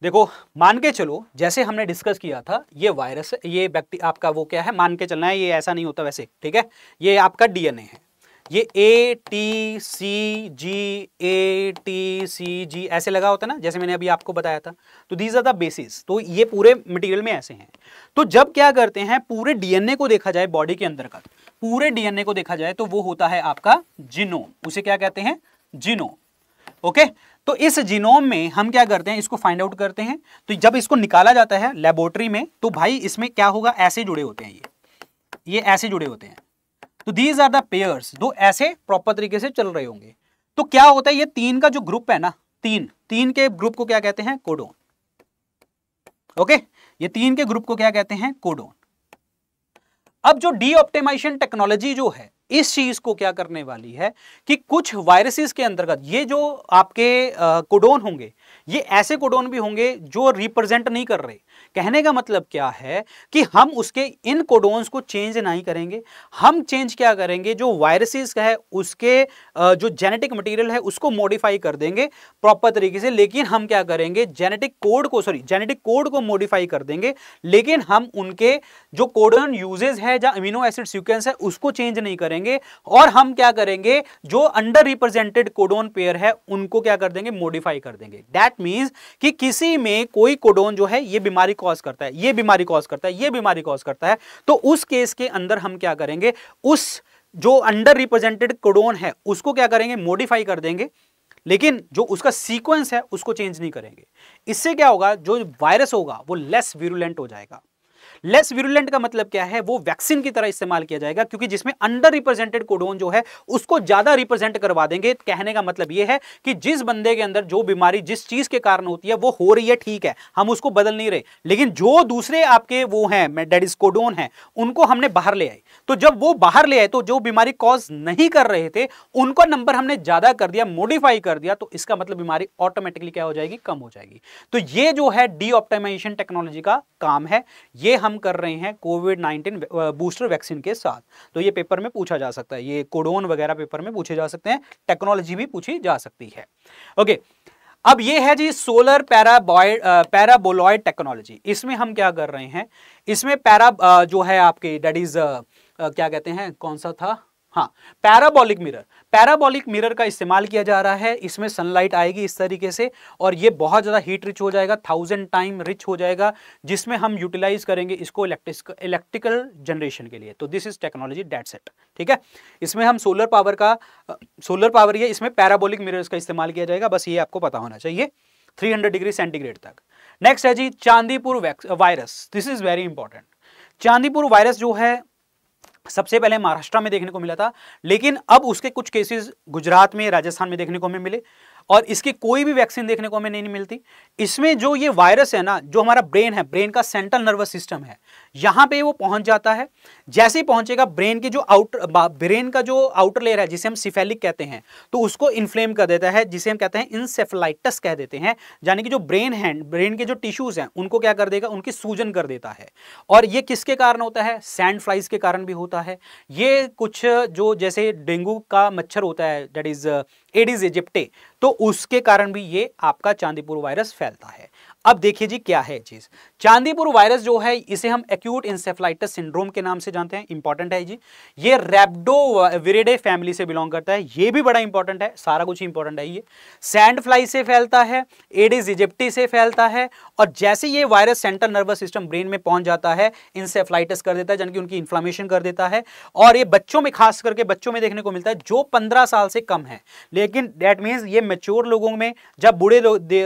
देखो मान के चलो जैसे हमने डिस्कस किया था ये वायरस ये व्यक्ति आपका वो क्या है मान के चलना है ये ऐसा नहीं होता वैसे ठीक है ये आपका डीएनए है ये A T C ji A T C जी ऐसे लगा होता है ना जैसे मैंने अभी आपको बताया था तो दीज आर द बेसिस तो ये पूरे मटेरियल में ऐसे हैं तो जब क्या करते हैं पूरे डीएनए को देखा जाए बॉडी के अंदर का पूरे डीएनए को देखा जाए तो वो होता है आपका जिनोम उसे क्या कहते हैं जिनोम ओके okay? तो इस जीनोम में हम क्या करते हैं इसको फाइंड आउट करते हैं तो जब इसको निकाला जाता है लेबोरेटरी में तो भाई इसमें क्या होगा ऐसे जुड़े होते हैं ये ये ऐसे जुड़े होते हैं तो दीज आर द पेयर्स दो ऐसे प्रॉपर तरीके से चल रहे होंगे तो क्या होता है ये तीन का जो ग्रुप है ना तीन तीन के ग्रुप को क्या कहते हैं कोडोन ओके ये तीन के ग्रुप को क्या कहते हैं कोडोन अब जो डी ऑप्टिमाइजेशन टेक्नोलॉजी जो है इस चीज को क्या करने वाली है कि कुछ वायरसेस के अंतर्गत ये जो आपके कोडोन होंगे ये ऐसे कोडोन भी होंगे जो रिप्रेजेंट नहीं कर रहे कहने का मतलब क्या है कि हम उसके इन कोडोन्स को चेंज नहीं करेंगे हम चेंज क्या करेंगे जो वायरसेस का है उसके जो जेनेटिक मटेरियल है उसको मॉडिफाई कर देंगे प्रॉपर तरीके से लेकिन हम क्या करेंगे जेनेटिक कोड को सॉरी जेनेटिक कोड को मॉडिफाई कर देंगे लेकिन हम उनके जो कोडोन यूजेज है या अमीनो एसिड सिक्वेंस है उसको चेंज नहीं करेंगे और हम क्या करेंगे जो अंडर रिप्रेजेंटेड कोडोन पेयर है उनको क्या कर देंगे मॉडिफाई कर देंगे दैट मीन्स कि किसी में कोई कोडोन जो है ये बीमारी बीमारी कॉज करता है ये बीमारी कॉज करता है ये बीमारी कॉज करता है तो उस केस के अंदर हम क्या करेंगे उस जो अंडर रिप्रेजेंटेड कोडोन है उसको क्या करेंगे मॉडिफाई कर देंगे लेकिन जो उसका सीक्वेंस है उसको चेंज नहीं करेंगे इससे क्या होगा जो वायरस होगा वो लेस वीरुलेंट हो जाएगा लेस विरुलेंट का मतलब क्या है वो वैक्सीन की तरह इस्तेमाल किया जाएगा क्योंकि जिसमें अंडर रिप्रेजेंटेड कोडोन जो है उसको ज्यादा रिप्रेजेंट करवा देंगे कहने का मतलब ये है कि जिस बंदे के अंदर जो बीमारी जिस चीज के कारण होती है वो हो रही है ठीक है हम उसको बदल नहीं रहे लेकिन जो दूसरे आपके वो हैं डेडिस कोडोन है उनको हमने बाहर ले आए तो जब वो बाहर ले आए तो जो बीमारी कॉज नहीं कर रहे थे उनका नंबर हमने ज्यादा कर दिया मॉडिफाई कर दिया तो इसका मतलब बीमारी ऑटोमेटिकली क्या हो जाएगी कम हो जाएगी तो ये जो है डी टेक्नोलॉजी का काम है ये हम हम कर रहे हैं कोविड नाइन्टीन बूस्टर वैक्सीन के साथ तो ये पेपर में पूछा जा सकता है ये कोडोन वगैरह पेपर में पूछे जा सकते हैं टेक्नोलॉजी भी पूछी जा सकती है ओके अब ये है जी सोलर पैराबॉइड पैराबोलॉयड टेक्नोलॉजी इसमें हम क्या कर रहे हैं इसमें पैरा जो है आपके डेट इज क्या कहते हैं कौन सा था हाँ पैराबॉलिक मिरर पैराबॉलिक मिरर का इस्तेमाल किया जा रहा है इसमें सनलाइट आएगी इस तरीके से और ये बहुत ज़्यादा हीट रिच हो जाएगा थाउजेंड टाइम रिच हो जाएगा जिसमें हम यूटिलाइज करेंगे इसको इलेक्ट्रिक इलेक्ट्रिकल जनरेशन के लिए तो this is technology that set ठीक है इसमें हम सोलर पावर का सोलर पावर ये इसमें पैराबॉलिक मिरर्स का इस्तेमाल किया जाएगा बस ये आपको पता होना चाहिए थ्री डिग्री सेंटीग्रेड तक नेक्स्ट है जी Chandipur virus this is very important Chandipur virus जो है सबसे पहले महाराष्ट्र में देखने को मिला था लेकिन अब उसके कुछ केसेस गुजरात में राजस्थान में देखने को हमें मिले और इसकी कोई भी वैक्सीन देखने को हमें नहीं मिलती इसमें जो ये वायरस है ना जो हमारा ब्रेन है ब्रेन का सेंट्रल नर्वस सिस्टम है यहाँ पे वो पहुँच जाता है जैसे ही पहुँचेगा ब्रेन की जो आउटर ब्रेन का जो आउटर लेयर है जिसे हम सिफेलिक कहते हैं तो उसको इन्फ्लेम कर देता है जिसे हम कहते हैं इंसेफेलाइटस कह देते हैं यानी कि जो ब्रेन है ब्रेन के जो टिश्यूज हैं उनको क्या कर देगा उनकी सूजन कर देता है और ये किसके कारण होता है सैंड फ्लाइज के कारण भी होता है ये कुछ जो जैसे डेंगू का मच्छर होता है डेट इज़ एडिज इजिप्टे तो उसके कारण भी ये आपका चांदीपुर वायरस फैलता है अब देखिए जी क्या है चीज चांदीपुर वायरस जो है इसे हम एक्यूट इंसेफ्लाइटिस सिंड्रोम के नाम से जानते हैं इंपॉर्टेंट है जी ये रेपडो विरेडे फैमिली से बिलोंग करता है ये भी बड़ा इंपॉर्टेंट है सारा कुछ इंपॉर्टेंट है ये सैंड फ्लाई से फैलता है एडिस इजिप्टी से फैलता है और जैसे ये virus central nervous system brain में पहुंच जाता है इंसेफ्लाइटिस कर देता है यानी कि उनकी इन्फ्लामेशन कर देता है और ये बच्चों में खास करके बच्चों में देखने को मिलता है जो पंद्रह साल से कम है लेकिन डैट मीन्स ये मेच्योर लोगों में जब बूढ़े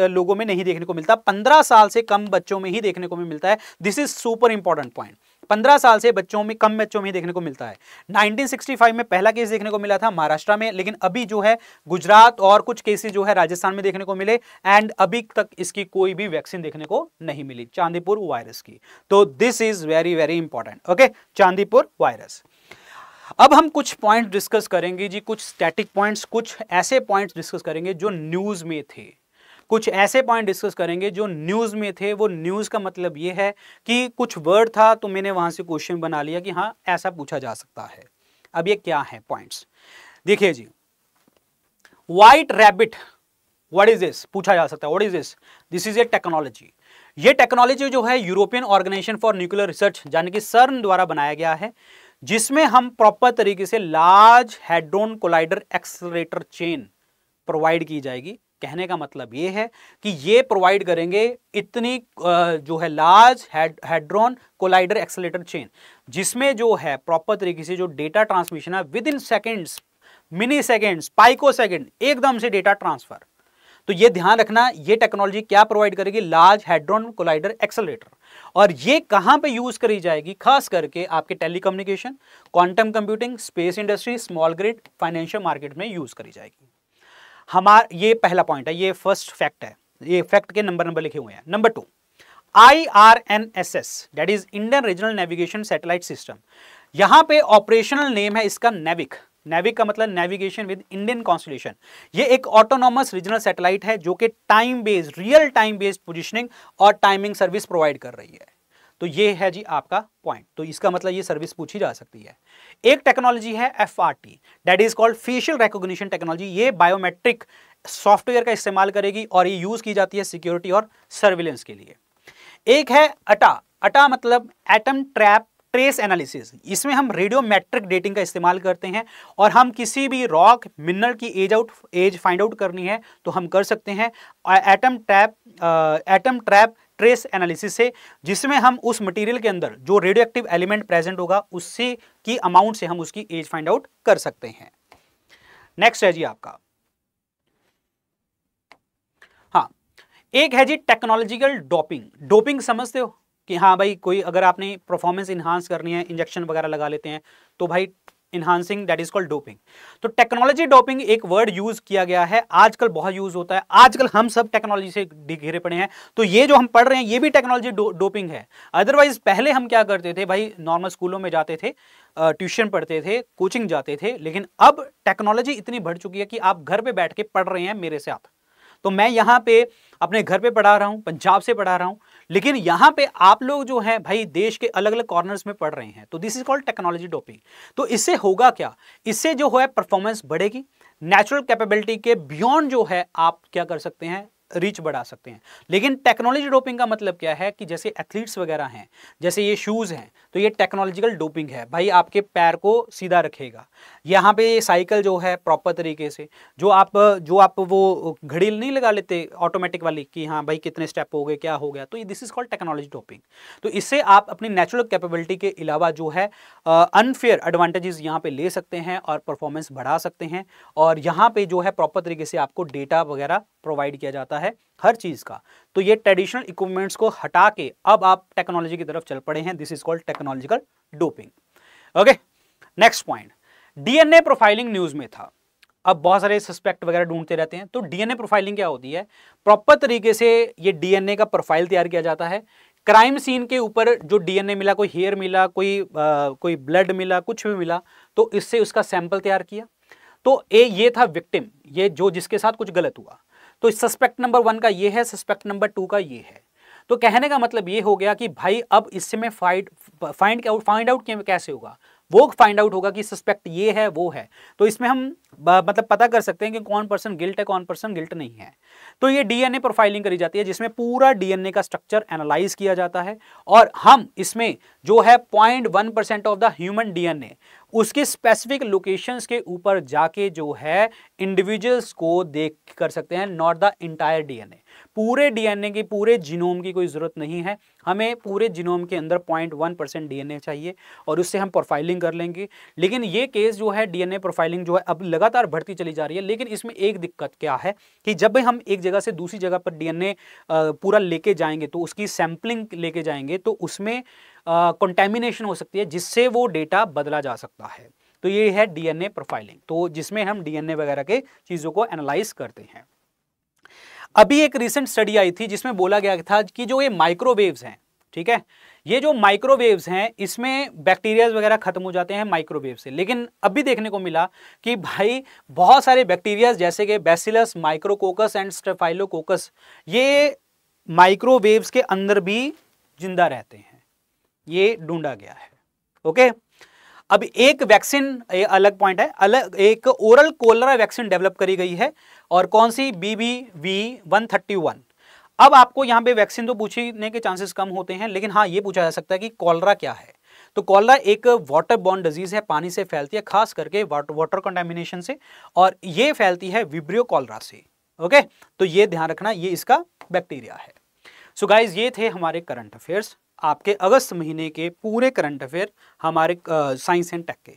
लोगों में नहीं देखने को मिलता पंद्रह साल से कम बच्चों में ही देखने को मिलता है this is super important point पंद्रह साल से बच्चों में कम बच्चों में ही देखने को मिलता है 1965 में पहला केस देखने को मिला था महाराष्ट्र में लेकिन अभी जो है गुजरात और कुछ केसेस जो है राजस्थान में देखने को मिले एंड अभी तक इसकी कोई भी वैक्सीन देखने को नहीं मिली चांदीपुर वायरस की तो this is very very important okay Chandipur virus अब हम कुछ पॉइंट डिस्कस करेंगे जी कुछ स्टैटिक पॉइंट्स कुछ ऐसे पॉइंट्स डिस्कस करेंगे जो न्यूज़ में थे कुछ ऐसे पॉइंट डिस्कस करेंगे जो न्यूज़ में थे वो न्यूज़ का मतलब ये है कि कुछ वर्ड था तो मैंने वहाँ से क्वेश्चन बना लिया कि हाँ ऐसा पूछा जा सकता है अब ये क्या है पॉइंट्स देखिए जी white rabbit what is this पूछा जा सकता है what is this this is a technology ये टेक्नोलॉजी जो है European organization for nuclear research यानी कि सर्न द्वारा बनाया गया है जिसमें हम प्रॉपर तरीके से large hadron collider accelerator chain provide की जाएगी कहने का मतलब ये है कि ये प्रोवाइड करेंगे इतनी जो है large hadron collider accelerator chain जिसमें जो है प्रॉपर तरीके से जो डेटा ट्रांसमिशन है within seconds mini seconds pico second एकदम से डेटा ट्रांसफर तो ये ध्यान रखना ये टेक्नोलॉजी क्या प्रोवाइड करेगी लार्ज हेड्रॉन कोलाइडर एक्सलेटर और ये कहां पे यूज़ करी जाएगी खास करके आपके telecommunication quantum computing space industry small grid financial market में यूज़ करी जाएगी हमार ये पहला पॉइंट है ये फर्स्ट फैक्ट है ये फैक्ट के नंबर नंबर लिखे हुए हैं number two I R N S S that is Indian regional navigation satellite system यहां पे ऑपरेशनल नेम है इसका नेविक नेविक का मतलब नेविगेशन विद इंडियन कॉन्स्टिट्यूशन ये एक ऑटोनॉमस रीजनल सेटेलाइट है जो कि time based real time based positioning और टाइमिंग सर्विस प्रोवाइड कर रही है तो ये है जी आपका पॉइंट तो इसका मतलब ये सर्विस पूछी जा सकती है एक टेक्नोलॉजी है F R T that is called facial recognition technology ये बायोमेट्रिक सॉफ्टवेयर का इस्तेमाल करेगी और ये यूज़ की जाती है सिक्योरिटी और सर्विलेंस के लिए एक है अटा अटा मतलब एटम ट्रैप ट्रेस एनालिसिस इसमें हम रेडियोमेट्रिक डेटिंग का इस्तेमाल करते हैं और हम किसी भी रॉक मिनरल की age out age find out करनी है तो हम कर सकते हैं atom trap atom trap trace analysis है जिसमें हम उस मटेरियल के अंदर जो रेडियो एक्टिव एलिमेंट प्रेजेंट होगा उससे की अमाउंट से हम उसकी एज फाइंड आउट कर सकते हैं नेक्स्ट है जी आपका हाँ एक है जी टेक्नोलॉजिकल डोपिंग डोपिंग समझते हो कि हाँ भाई कोई अगर आपने परफॉर्मेंस इन्हांस करनी है इंजेक्शन वगैरह लगा लेते हैं तो भाई enhancing that is called doping तो टेक्नोलॉजी डोपिंग एक वर्ड यूज किया गया है आजकल बहुत यूज होता है आजकल हम सब टेक्नोलॉजी से घिरे पड़े हैं तो ये जो हम पढ़ रहे हैं ये भी टेक्नोलॉजी डो, डोपिंग है अदरवाइज पहले हम क्या करते थे भाई नॉर्मल स्कूलों में जाते थे ट्यूशन पढ़ते थे कोचिंग जाते थे लेकिन अब टेक्नोलॉजी इतनी बढ़ चुकी है कि आप घर पर बैठ के पढ़ रहे हैं मेरे साथ तो मैं यहाँ पे अपने घर पे पढ़ा रहा हूँ पंजाब से पढ़ा रहा हूँ लेकिन यहां पे आप लोग जो हैं भाई देश के अलग अलग कॉर्नर्स में पढ़ रहे हैं तो this is called technology doping तो इससे होगा क्या इससे जो है परफॉर्मेंस बढ़ेगी नेचुरल कैपेबिलिटी के बियॉन्ड जो है आप क्या कर सकते हैं रीच बढ़ा सकते हैं लेकिन टेक्नोलॉजी डोपिंग का मतलब क्या है कि जैसे एथलीट्स वगैरह हैं जैसे ये शूज़ हैं तो ये टेक्नोलॉजिकल डोपिंग है भाई आपके पैर को सीधा रखेगा यहाँ पे ये साइकिल जो है प्रॉपर तरीके से जो आप जो आप वो घड़ी नहीं लगा लेते ऑटोमेटिक वाली कि हाँ भाई कितने स्टेप हो गए क्या हो गया तो this is called technology doping तो इससे आप अपनी नेचुरल कैपेबिलिटी के अलावा जो है अनफेयर एडवांटेजेस यहाँ पे ले सकते हैं और परफॉर्मेंस बढ़ा सकते हैं और यहाँ पे जो है प्रॉपर तरीके से आपको डेटा वगैरह प्रोवाइड किया जाता है है हर चीज़ का तो ये ट्रेडिशनल इक्विपमेंट्स को हटा के अब आप टेक्नोलॉजी की तरफ चल पड़े हैं this is called technological doping okay next point DNA profiling news में था अब बहुत सारे सस्पेक्ट वगैरह ढूंढते रहते हैं तो डीएनए प्रोफाइलिंग क्या होती है प्रॉपर तरीके से ये डीएनए का प्रोफाइल तैयार किया जाता है क्राइम सीन के ऊपर जो डीएनए मिला कोई हेयर मिला कोई आ, कोई ब्लड मिला कुछ भी मिला तो इससे उसका सैंपल तैयार किया तो ए ये था विक्टिम ये जो जिसके साथ कुछ गलत हुआ तो सस्पेक्ट नंबर वन का ये है सस्पेक्ट नंबर टू का ये है तो कहने का मतलब ये हो गया कि भाई अब इससे में find find out find out कैसे होगा वो फाइंड आउट होगा कि सस्पेक्ट ये है वो है तो इसमें हम मतलब पता कर सकते हैं कि कौन पर्सन गिल्ट है कौन पर्सन गिल्ट नहीं है तो ये डीएनए प्रोफाइलिंग करी जाती है जिसमें पूरा डीएनए का स्ट्रक्चर एनालाइज किया जाता है और हम इसमें जो है point one percent of the human DNA उसके स्पेसिफिक लोकेशंस के ऊपर जाके जो है इंडिविजुअल्स को देख कर सकते हैं नॉट द इंटायर डीएनए पूरे डीएनए की पूरे जीनोम की कोई ज़रूरत नहीं है हमें पूरे जीनोम के अंदर पॉइंट वन परसेंट डी चाहिए और उससे हम प्रोफाइलिंग कर लेंगे लेकिन ये केस जो है डीएनए प्रोफाइलिंग जो है अब लगातार बढ़ती चली जा रही है लेकिन इसमें एक दिक्कत क्या है कि जब भी हम एक जगह से दूसरी जगह पर डीएनए पूरा लेके जाएंगे तो उसकी सैम्पलिंग लेके जाएंगे तो उसमें कंटेमिनेशन हो सकती है जिससे वो डेटा बदला जा सकता है तो ये है डीएनए प्रोफाइलिंग तो जिसमें हम डीएनए वगैरह के चीज़ों को एनालाइज करते हैं अभी एक रिसेंट स्टडी आई थी जिसमें बोला गया था कि जो ये माइक्रोवेव्स हैं ठीक है ये जो माइक्रोवेव्स हैं इसमें बैक्टीरियाज वगैरह खत्म हो जाते हैं माइक्रोवेव से लेकिन अभी देखने को मिला कि भाई बहुत सारे बैक्टीरियाज जैसे कि बेसिलस माइक्रोकोकस एंड स्टेफाइलोकोकस ये माइक्रोवेव्स के अंदर भी जिंदा रहते हैं ये ढूंढा गया है ओके अब एक वैक्सीन अलग पॉइंट है अलग एक ओरल कोलरा वैक्सीन डेवलप करी गई है और कौन सी B B V one thirty one अब आपको यहां पे वैक्सीन तो पूछने के चांसेस कम होते हैं लेकिन हाँ ये पूछा जा सकता है कि कॉलरा क्या है तो कॉलरा एक वाटर बॉर्न डिजीज है पानी से फैलती है खास करके वाटर कंटेमिनेशन से और ये फैलती है विब्रियो कॉलरा से ओके तो ये ध्यान रखना ये इसका बैक्टीरिया है सो so गाइज ये थे हमारे करंट अफेयर्स आपके अगस्त महीने के पूरे करंट अफेयर हमारे साइंस एंड टेक के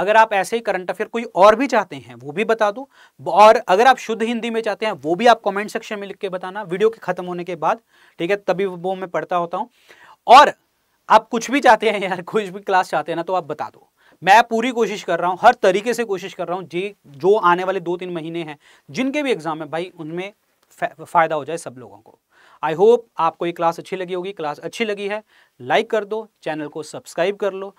अगर आप ऐसे ही करंट अफेयर कोई और भी चाहते हैं वो भी बता दो और अगर आप शुद्ध हिंदी में चाहते हैं वो भी आप कमेंट सेक्शन में लिख के बताना वीडियो के ख़त्म होने के बाद ठीक है तभी वो मैं पढ़ता होता हूँ और आप कुछ भी चाहते हैं यार कुछ भी क्लास चाहते हैं ना तो आप बता दो मैं पूरी कोशिश कर रहा हूँ हर तरीके से कोशिश कर रहा हूँ जी जो आने वाले दो तीन महीने हैं जिनके भी एग्ज़ाम है भाई उनमें फ़ायदा हो जाए सब लोगों को आई होप आपको ये क्लास अच्छी लगी होगी क्लास अच्छी लगी है लाइक कर दो चैनल को सब्सक्राइब कर लो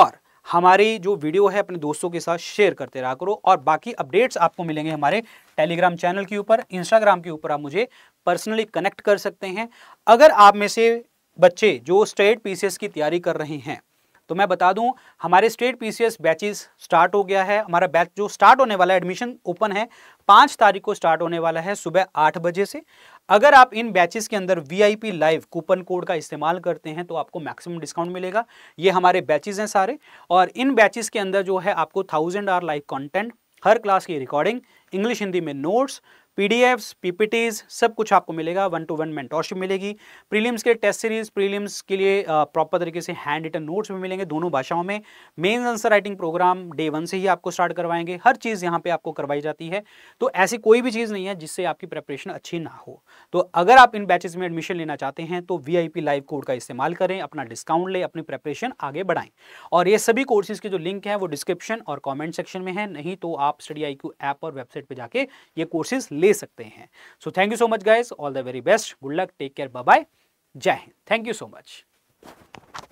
और हमारी जो वीडियो है अपने दोस्तों के साथ शेयर करते रहा करो और बाकी अपडेट्स आपको मिलेंगे हमारे टेलीग्राम चैनल के ऊपर इंस्टाग्राम के ऊपर आप मुझे पर्सनली कनेक्ट कर सकते हैं अगर आप में से बच्चे जो स्टेट पीसीएस की तैयारी कर रहे हैं तो मैं बता दूं हमारे स्टेट पीसीएस बैचेस स्टार्ट हो गया है हमारा बैच जो स्टार्ट होने वाला है एडमिशन ओपन है पाँच तारीख को स्टार्ट होने वाला है सुबह आठ बजे से अगर आप इन बैचेस के अंदर वीआईपी लाइव कूपन कोड का इस्तेमाल करते हैं तो आपको मैक्सिमम डिस्काउंट मिलेगा ये हमारे बैचेस हैं सारे और इन बैचेस के अंदर जो है आपको थाउजेंड आर लाइव कंटेंट हर क्लास की रिकॉर्डिंग इंग्लिश हिंदी में नोट्स पीडीएफ्स पीपीटीज सब कुछ आपको मिलेगा वन टू वन मेंटोरशिप मिलेगी प्रीलिम्स के टेस्ट सीरीज प्रीलिम्स के लिए प्रॉपर तरीके से हैंड रिटन नोट्स भी मिलेंगे दोनों भाषाओं में main answer writing program day one से ही आपको स्टार्ट करवाएंगे हर चीज़ यहाँ पे आपको करवाई जाती है तो ऐसी कोई भी चीज़ नहीं है जिससे आपकी प्रेपरेशन अच्छी ना हो तो अगर आप इन बैचेज में एडमिशन लेना चाहते हैं तो वी लाइव कोड का इस्तेमाल करें अपना डिस्काउंट लें अपनी प्रेपरेशन आगे बढ़ाएं और ये सभी कोर्सेज के जो लिंक है वो डिस्क्रिप्शन और कॉमेंट सेक्शन में है नहीं तो आप स्टडी आई ऐप और वेबसाइट पर जाके ये कोर्सेज ले ले सकते हैं so thank you so much guys all the very best good luck take care bye जय हिंद थैंक यू सो मच